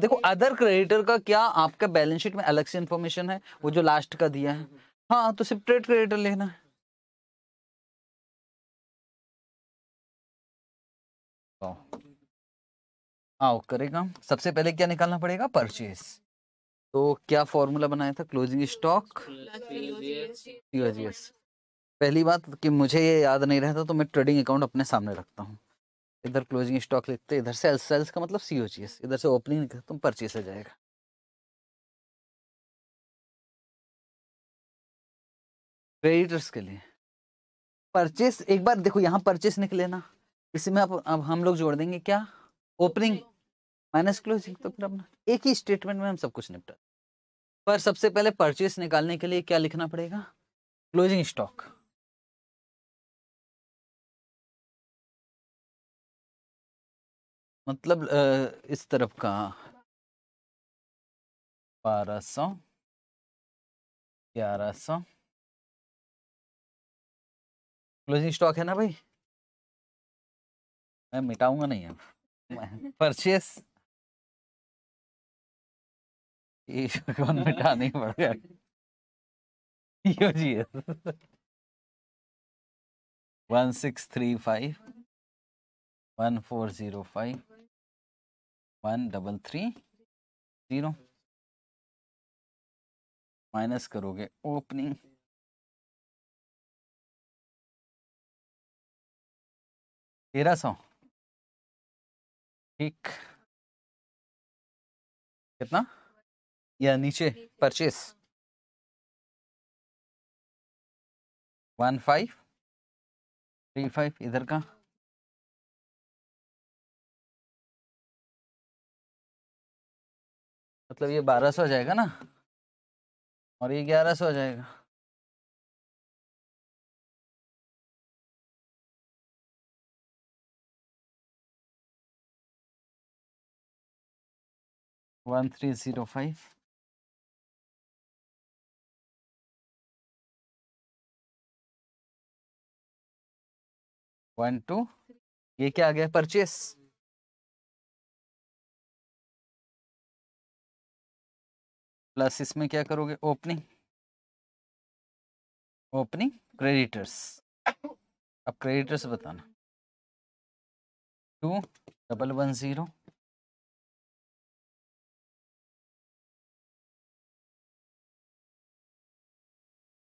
देखो अदर क्रेडिटर का क्या आपका बैलेंस शीट में अलग से इंफॉर्मेशन है वो जो लास्ट का दिया है हाँ तो सिर्फ ट्रेड क्रेडिटर लेना है आओ हाँ, करेगा सबसे पहले क्या निकालना पड़ेगा परचेज तो क्या फॉर्मूला बनाया था क्लोजिंग स्टॉक पहली बात कि मुझे ये याद नहीं रहता तो मैं ट्रेडिंग अकाउंट अपने सामने रखता हूँ इधर क्लोजिंग स्टॉक लिखते इधर सेल्स सेल्स का मतलब सी ओ जी एस इधर से ओपनिंग लिखते तुम तो परचेज हो जाएगा क्रेडिटर्स के लिए परचेस एक बार देखो यहाँ परचेस निकले ना इसी में अब अब हम लोग जोड़ देंगे क्या ओपनिंग माइनस क्लोजिंग तो फिर अपना एक ही स्टेटमेंट में हम सब कुछ निपटा पर सबसे पहले परचेस निकालने के लिए क्या लिखना पड़ेगा क्लोजिंग स्टॉक मतलब इस तरफ का बारह सौ ग्यारह सौ क्लोजिंग स्टॉक है ना भाई मैं मिटाऊंगा नहीं अब परचेस कौन मिटा नहीं पड़ गया यो जी one six three five one four zero five one double three zero minus करोगे ओपनिंग तेरह सौ ठीक कितना या नीचे purchase one five three five इधर का मतलब ये बारह सौ हो जाएगा ना और ये ग्यारह सौ हो जाएगा 1305 वन टू ये क्या आ गया परचेस प्लस इसमें क्या करोगे ओपनिंग ओपनिंग क्रेडिटर्स अब क्रेडिटर्स बताना two double one zero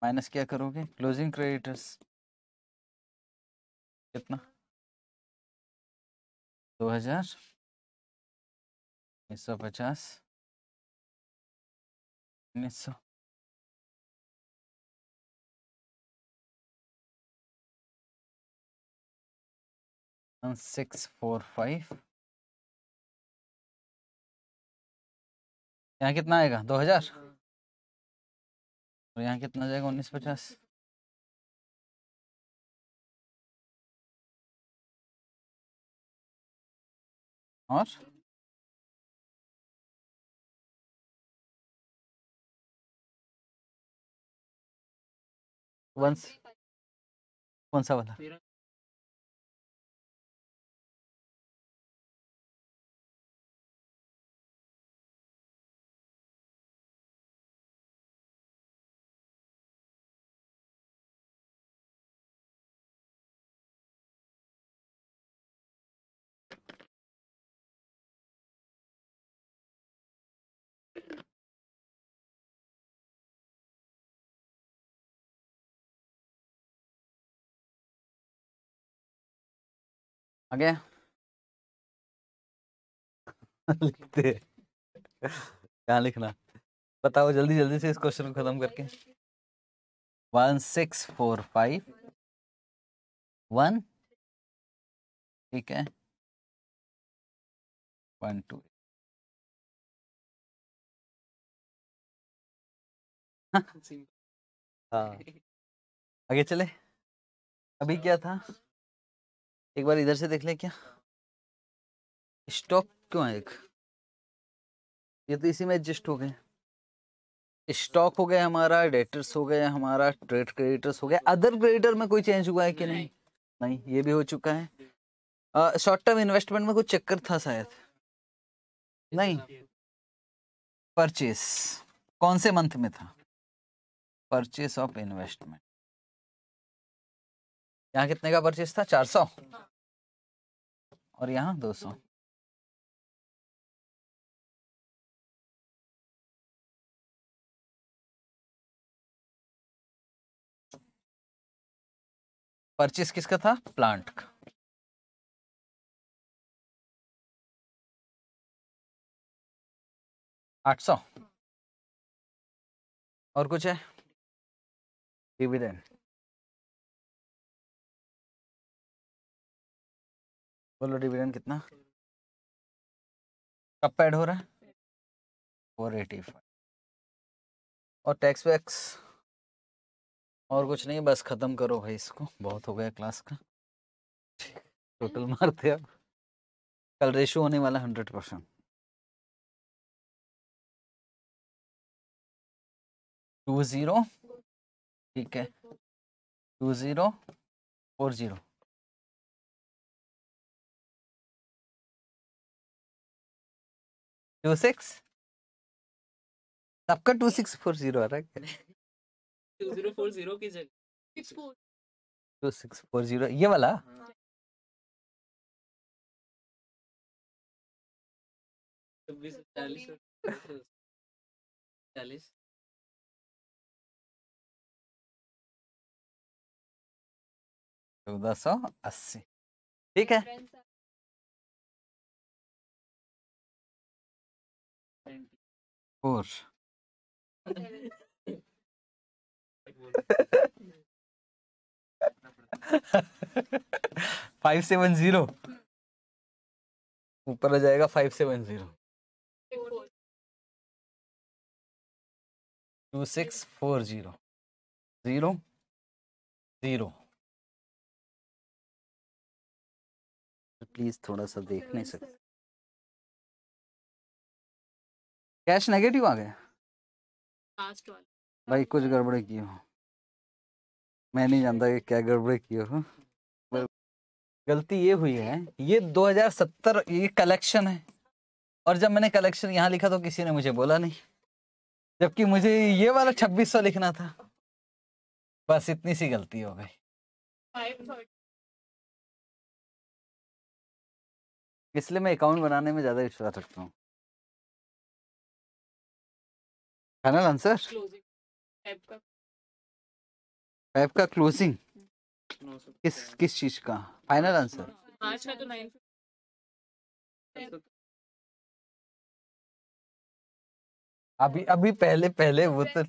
minus क्या करोगे क्लोजिंग क्रेडिटर्स कितना दो हजार उन्नीस सौ पचास उन्नीस सौ सिक्स फोर फाइव यहाँ कितना आएगा दो हजार तो यहाँ कितना जाएगा उन्नीस पचास और वंस कौन सा वाला आ गया लिखते क्या लिखना बताओ जल्दी जल्दी से इस क्वेश्चन को खत्म करके one six four five one ठीक है वन टू हाँ आगे चले अभी क्या था एक बार इधर से देख ले क्या स्टॉक क्यों है एक ये तो इसी में एडजस्ट हो गए स्टॉक हो गया हमारा डेटर्स हो गया हमारा ट्रेड क्रेडिटर्स हो गया अदर क्रेडिटर में कोई चेंज हुआ है कि नहीं नहीं ये भी हो चुका है शॉर्ट टर्म इन्वेस्टमेंट में कुछ चक्कर था शायद नहीं परचेस कौन से मंथ में था परचेस ऑफ इन्वेस्टमेंट यहाँ कितने का परचेज था चार सौ और यहाँ दो सौ परचेज किसका था प्लांट का आठ सौ और कुछ है डिविडेंड बोलो डिविडेंड कितना कब का हो रहा है फोर एटी फाइव और टैक्स वैक्स और कुछ नहीं बस ख़त्म करो भाई इसको बहुत हो गया क्लास का टोटल मारते अब कल रेशो होने वाला हंड्रेड परसेंट टू ज़ीरो ठीक है two zero four zero two six सबका टू सिक्स फोर जीरो आ रहा है टू सिक्स फोर जीरो ये वाला हाँ। चौदह सौ अस्सी ठीक है four फाइव सेवन जीरो ऊपर आ जाएगा five seven zero two six four zero zero zero please थोड़ा सा देख नहीं सकते कैश नेगेटिव आ गया लास्ट वाला भाई कुछ गड़बड़ की हो मैं नहीं जानता कि क्या गड़बड़ की हो गलती ये हुई है ये 2070 ये कलेक्शन है और जब मैंने कलेक्शन यहाँ लिखा तो किसी ने मुझे बोला नहीं जबकि मुझे ये वाला 2600 लिखना था बस इतनी सी गलती हो गई इसलिए मैं अकाउंट बनाने में ज़्यादा विश्वास रखता हूँ फाइनल आंसर फाइव का क्लोजिंग हम्म। किस किस चीज का फाइनल आंसर तो अभी अभी पहले पहले वो तो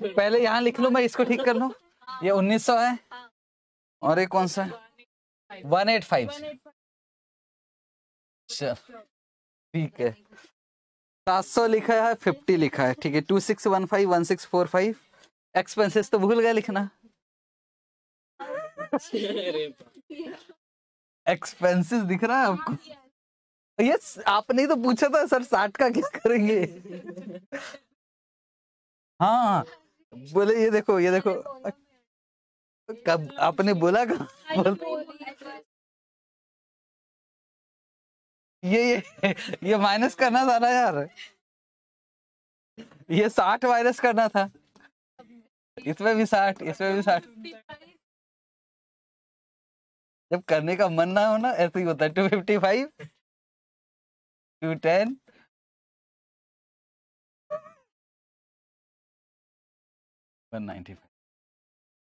पहले यहाँ लिख लो मैं इसको ठीक कर लू हाँ। ये 1900 है हाँ। और ये कौन सा है 185 चल अच्छा। अच्छा। ठीक है सात सौ लिखा है फिफ्टी लिखा है ठीक है two six one five one six four five expenses तो भूल गया लिखना एक्सपेंसेस दिख रहा है हाँ, आपको ये आपने तो पूछा था सर साठ का क्या करेंगे हाँ, हाँ। बोले ये देखो ये देखो कब आपने बोला कब बोल ये ये ये माइनस करना था ना यार ये साठ माइनस करना था इसमें भी साठ इसमें भी साठ जब करने का मन ना हो ना ऐसे ही होता है two fifty five two ten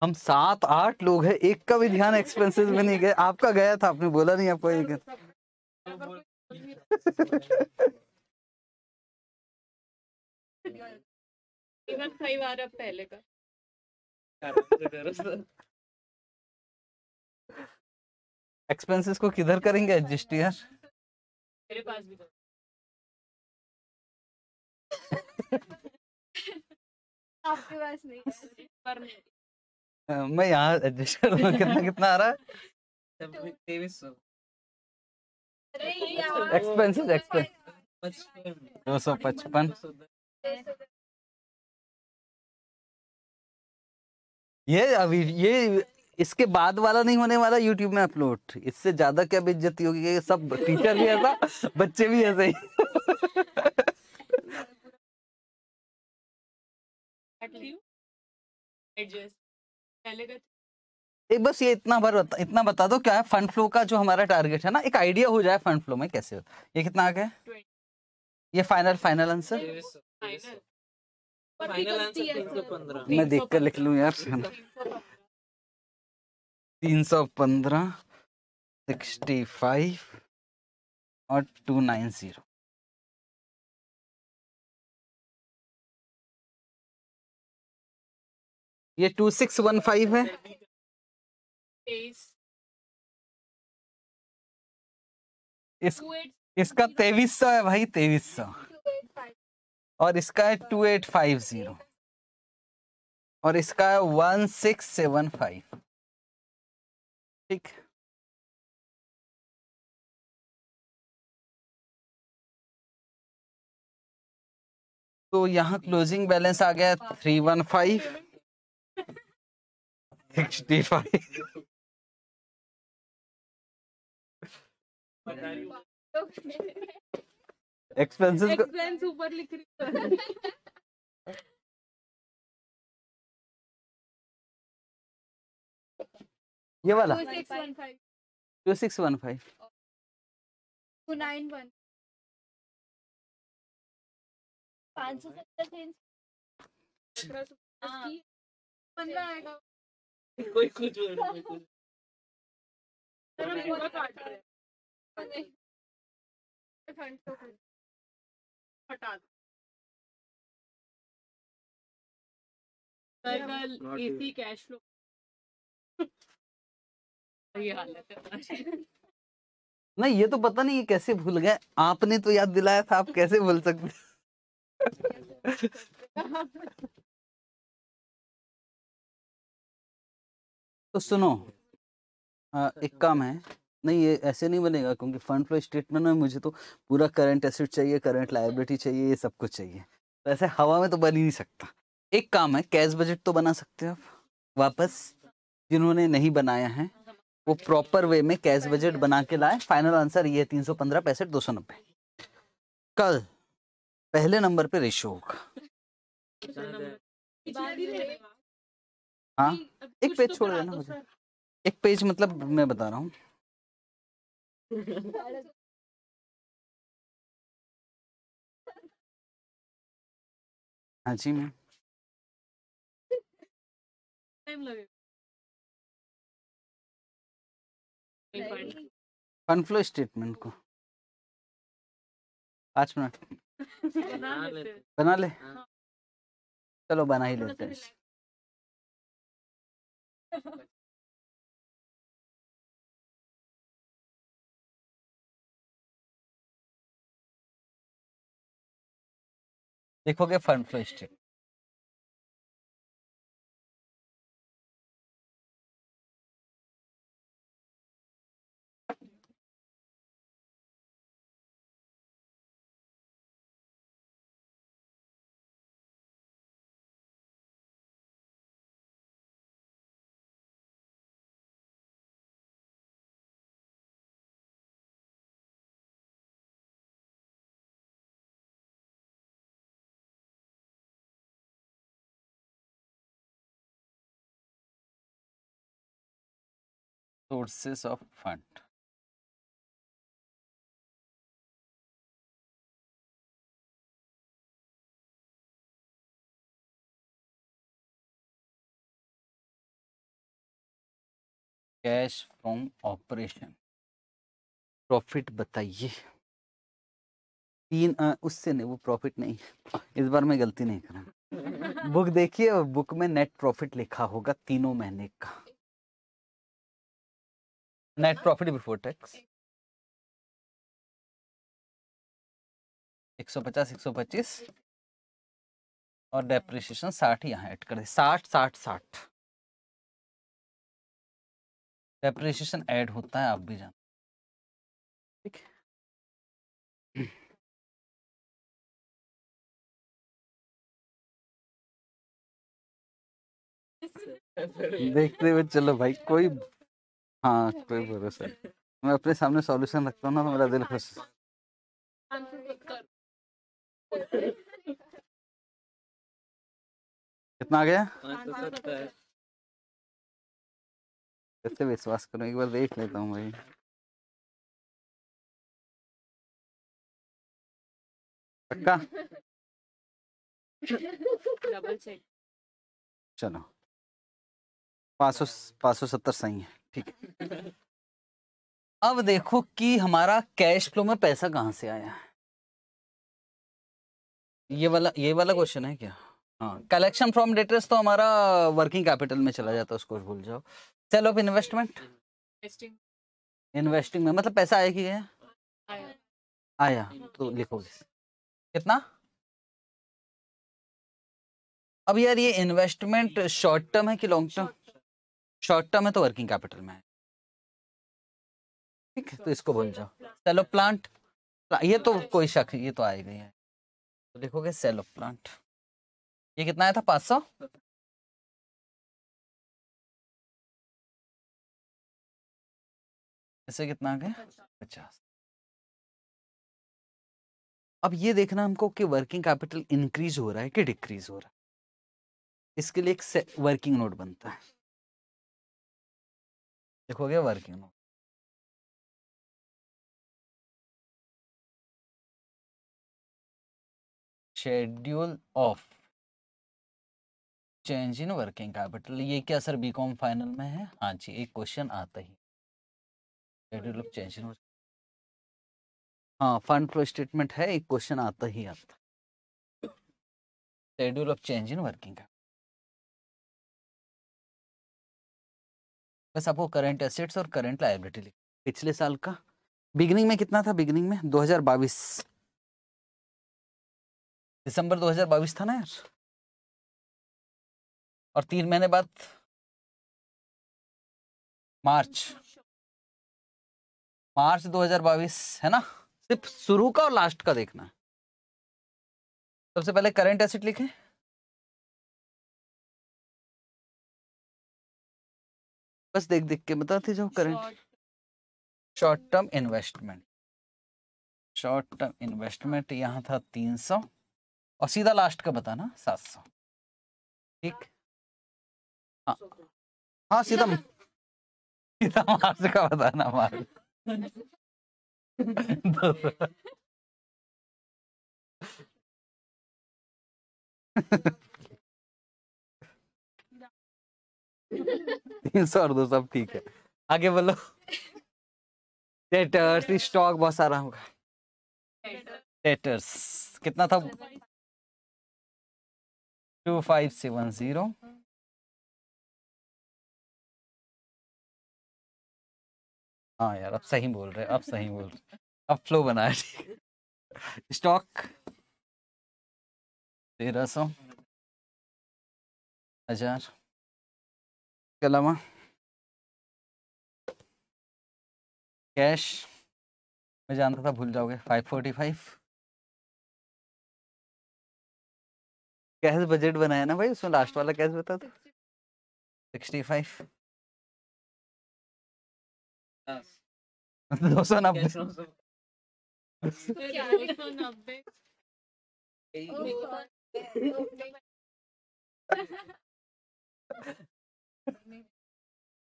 हम सात आठ लोग हैं एक का भी ध्यान एक्सपेंसेस में नहीं गए आपका गया था आपने बोला नहीं आपको एक सही बार अब पहले का एक्सपेंसेस को किधर करेंगे एडजस्ट यार मेरे पास भी आपके पास नहीं पर मैं यहाँ एडजस्ट कर कितना कितना आ रहा है तेईस सौ एक्सपेंसेस एक्सपेंस दो सौ पचपन ये अभी ये इसके बाद वाला नहीं होने वाला यूट्यूब में अपलोड इससे ज्यादा क्या बेइज्जती होगी सब टीचर भी ऐसा बच्चे भी ऐसे ही पहले एक बस ये इतना बार बता, इतना बता दो क्या है फंड फ्लो का जो हमारा टारगेट है ना एक आइडिया हो जाए फंड फ्लो में कैसे होता ये कितना आ गया ये फाइनल फाइनल आंसर मैं देख कर लिख लू यार तीन सौ पंद्रह सिक्सटी फाइव और टू नाइन जीरो ये टू सिक्स वन फाइव है इस, इसका तेईस सौ है भाई तेईस सौ और इसका है टू एट फाइव जीरो और इसका है वन सिक्स सेवन फाइव ठीक तो यहाँ क्लोजिंग तो बैलेंस आ गया three one five sixty five expenses हम्म। एक्सपेंस ऊपर लिख रही ये वाला two six one five two nine one पाँच सौ सत्तर हाँ। पंद्रह आएगा कोई कुछ तो तो। नहीं ये तो पता नहीं ये कैसे भूल गए आपने तो याद दिलाया था आप कैसे भूल सकते तो सुनो आ, एक काम है नहीं ये ऐसे नहीं बनेगा क्योंकि फंड फ्लो स्टेटमेंट में मुझे तो पूरा करंट एसेट चाहिए करंट लाइबिलिटी चाहिए ये सब कुछ चाहिए तो ऐसे हवा में तो बन ही नहीं सकता एक काम है कैश बजट तो बना सकते हो आप वापस जिन्होंने नहीं बनाया है वो प्रॉपर वे में कैश बजट बना के लाए फाइनल आंसर ये है तीन सौ पंद्रह पैंसठ दो सौ नब्बे कल पहले नंबर पे रेशो होगा हाँ एक पेज छोड़ देना मुझे एक पेज मतलब मैं बता रहा हूँ हाँ जी मैम टाइम कन्फ्लो स्टेटमेंट को पाँच मिनट बना ले, बना ले? हाँ। चलो बना ही लेते हैं देखोगे fund flow history sources of fund. Cash from operation profit बताइए तीन आ, उससे नहीं वो प्रॉफिट नहीं इस बार मैं गलती नहीं करा बुक देखिए बुक में नेट प्रॉफिट लिखा होगा तीनों महीने का एक सौ पचास एक 150 125 और डेप्रिसिएशन 60 यहाँ ऐड कर दे 60 60 60 डेप्रिसिएशन ऐड होता है आप भी जानते ठीक है देखते हुए चलो भाई कोई हाँ कोई भरोसा मैं अपने सामने सॉल्यूशन रखता हूँ ना तो मेरा दिल खुश कितना आ गया कैसे विश्वास करूँ एक बार देख लेता हूँ भाई पक्का चलो पाँच सौ पाँच सौ सत्तर सही है ठीक है अब देखो कि हमारा कैश फ्लो में पैसा कहाँ से आया है ये वाला ये वाला क्वेश्चन है क्या हाँ कलेक्शन फ्रॉम डेटर्स तो हमारा वर्किंग कैपिटल में चला जाता है उसको भूल जाओ सेल ऑफ इन्वेस्टमेंट इन्वेस्टिंग में मतलब पैसा आया कि गया आया, आया। तो लिखोगे कितना अब यार ये इन्वेस्टमेंट शॉर्ट टर्म है कि लॉन्ग टर्म शॉर्ट टर्म है तो वर्किंग कैपिटल में है ठीक है तो इसको भूल जाओ सेलो प्लांट ये तो कोई शक ये तो आएगा ही है तो देखोगे सेलो प्लांट ये कितना आया था पाँच सौ इसे कितना आ गया पचास अब ये देखना हमको कि वर्किंग कैपिटल इंक्रीज हो रहा है कि डिक्रीज हो रहा है इसके लिए एक वर्किंग नोट बनता है एक हो गया working note schedule of change in working capital ये क्या सर बीकॉम फाइनल में है हाँ जी एक क्वेश्चन आता ही शेड्यूल ऑफ चेंज इन हाँ फंड फ्लो स्टेटमेंट है एक क्वेश्चन आता ही आता schedule of change in working capital बस आपको करंट एसेट्स और करंट लाइबिलिटी पिछले साल का बिगनिंग में कितना था बिगनिंग में 2022 दिसंबर 2022 था ना यार और तीन महीने बाद मार्च मार्च 2022 है ना सिर्फ शुरू का और लास्ट का देखना सबसे पहले करंट एसेट लिखें बस देख देख के बताते जाओ current short term investment short term investment यहाँ था तीन सौ और सीधा लास्ट का बताना सात सौ ठीक हाँ हाँ सीधा सीधा मार्च का बताना मार्च तीन सौ और दो सब ठीक है आगे बोलो डेटर्स स्टॉक बहुत सारा होगा डेटर्स कितना था टू फाइव सेवन जीरो हाँ यार अब सही बोल रहे अब सही बोल रहे अब फ्लो बना ठीक स्टॉक तेरह सौ हजार इसके अलावा कैश मैं जानता था भूल जाओगे five forty five cash budget बनाया ना भाई उसमें लास्ट वाला कैश बता दो फाइव दो सौ नब्बे सिक्सटी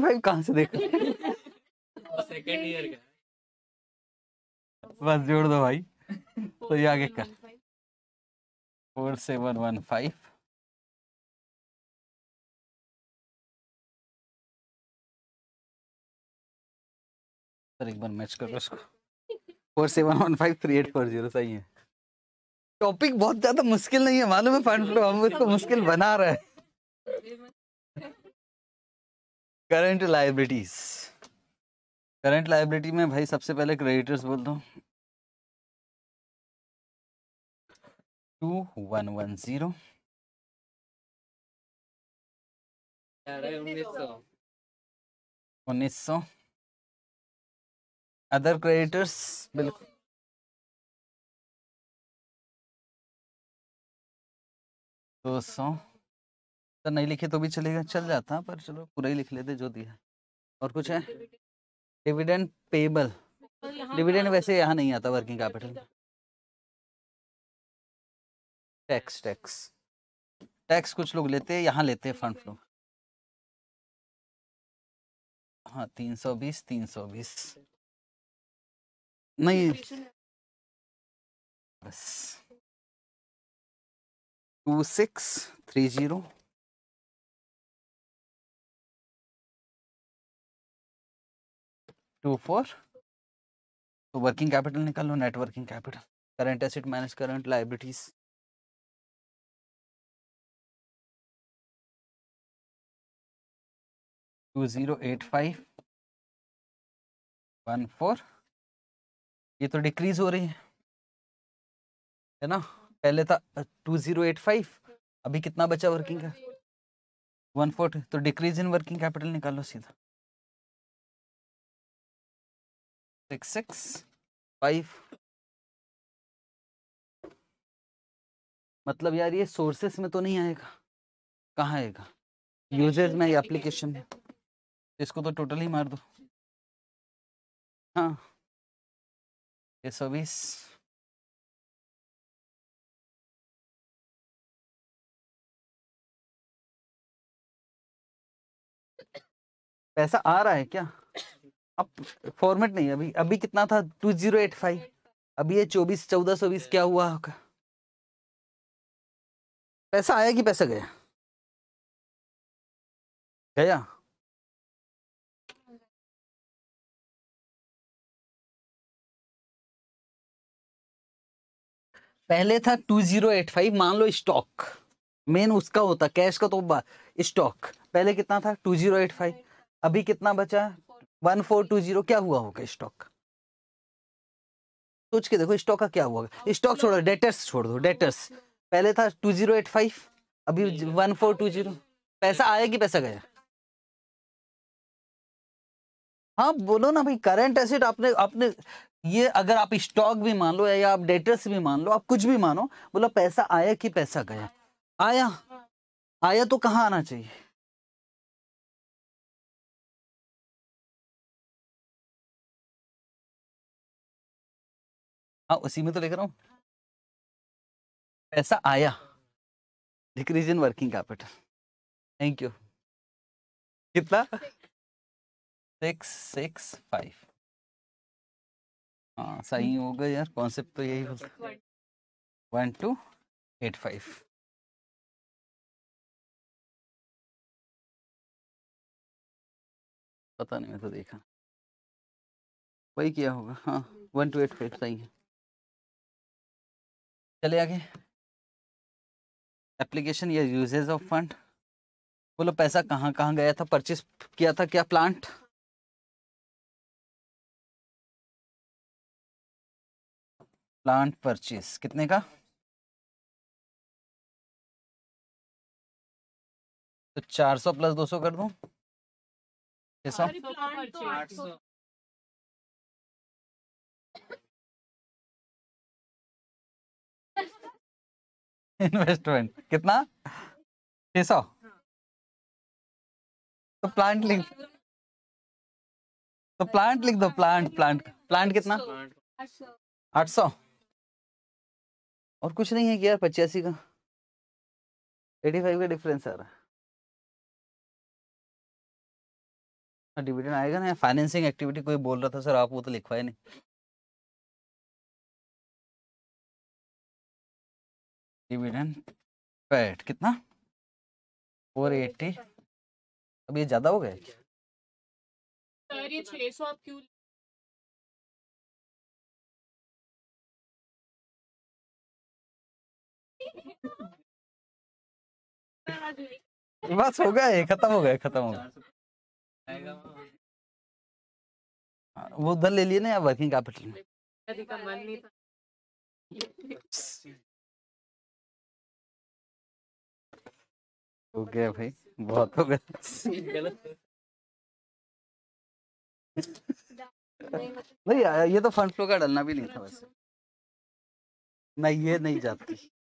फाइव कहाँ से देख सेकेंड ईयर का बस जोड़ दो भाई तो ये आगे कर four seven one five sir एक बार मैच कर लो इसको four seven one five three eight four zero सही है टॉपिक बहुत ज्यादा मुश्किल नहीं है मालूम है फंड फ्लो हम इसको मुश्किल बना रहे हैं करंट लाइबिलिटीज करंट लाइबिलिटी में भाई सबसे पहले क्रेडिटर्स बोल दो टू वन वन जीरो उन्नीस सौ अदर क्रेडिटर्स बिल्कुल दो सौ तो नहीं लिखे तो भी चलेगा चल जाता पर चलो पूरा ही लिख लेते जो दिया और कुछ है डिविडेंड पेबल डिविडेंड वैसे यहाँ नहीं आता working capital tax tax tax कुछ लोग लेते हैं यहाँ लेते हैं फंड फ्लो हाँ तीन सौ बीस तीन सौ बीस नहीं बस two six three zero two four तो वर्किंग कैपिटल निकाल लो net working capital current asset minus current liabilities two zero eight five one four ये तो डिक्रीज हो रही है है ना पहले था टू जीरो एट फाइव अभी कितना बचा वर्किंग का वन तो डिक्रीज इन वर्किंग कैपिटल लो सीधा सिक्स सिक्स फाइव मतलब यार ये सोर्सेस में तो नहीं आएगा कहाँ आएगा यूजर्स में या एप्लीकेशन में इसको तो टोटली मार दो हाँ एक सौ बीस पैसा आ रहा है क्या अब फॉर्मेट नहीं अभी अभी कितना था टू जीरो एट फाइव अभी ये चौबीस चौदह सौ बीस क्या हुआ होगा पैसा आया कि पैसा गया गया पहले था 2085 मान लो स्टॉक मेन उसका होता कैश का तो स्टॉक पहले कितना था 2085 अभी कितना बचा 1420 क्या हुआ होगा स्टॉक सोच के देखो स्टॉक का क्या हुआ स्टॉक छोड़ो डेटर्स छोड़ दो डेटर्स पहले था 2085 अभी 1420 पैसा आया कि पैसा गया हाँ बोलो ना भाई करंट एसेट आपने आपने ये अगर आप स्टॉक भी मान लो या आप डेटर्स भी मान लो आप कुछ भी मानो बोला पैसा आया कि पैसा गया आया आया तो कहाँ आना चाहिए हाँ उसी में तो रहा हूँ पैसा आया decrease in working capital thank you कितना सिक्स सिक्स फाइव हाँ सही हो यार कॉन्सेप्ट तो यही होता वन टू एट फाइव पता नहीं मैं तो देखा वही किया होगा हाँ वन टू एट फाइव सही है चले आगे एप्लीकेशन या यूजेज ऑफ फंड बोलो पैसा कहाँ कहाँ गया था परचेस किया था क्या प्लांट प्लांट परचेस कितने का तो 400 प्लस 200 कर दूं कैसा तो इन्वेस्टमेंट कितना छह सौ तो प्लांट लिख तो प्लांट लिख दो प्लांट प्लांट प्लांट कितना आठ सौ और कुछ नहीं है कि यार पचासी का एटी फाइव का डिफरेंस आ रहा है डिविडेंड हाँ, आएगा ना फाइनेंसिंग एक्टिविटी कोई बोल रहा था सर आप वो तो लिखवाए नहीं डिविडेंड पैट कितना फोर एट्टी अब ये ज्यादा हो गया सर ये छह सौ आप क्यों बस हो ये खत्म हो गया खत्म हो गया हाँ, वो उधर ले लिए ना या वर्किंग कैपिटल में हो गया भाई बहुत हो गया नहीं ये तो फंड फ्लो का डलना भी नहीं था वैसे नहीं ये नहीं जाती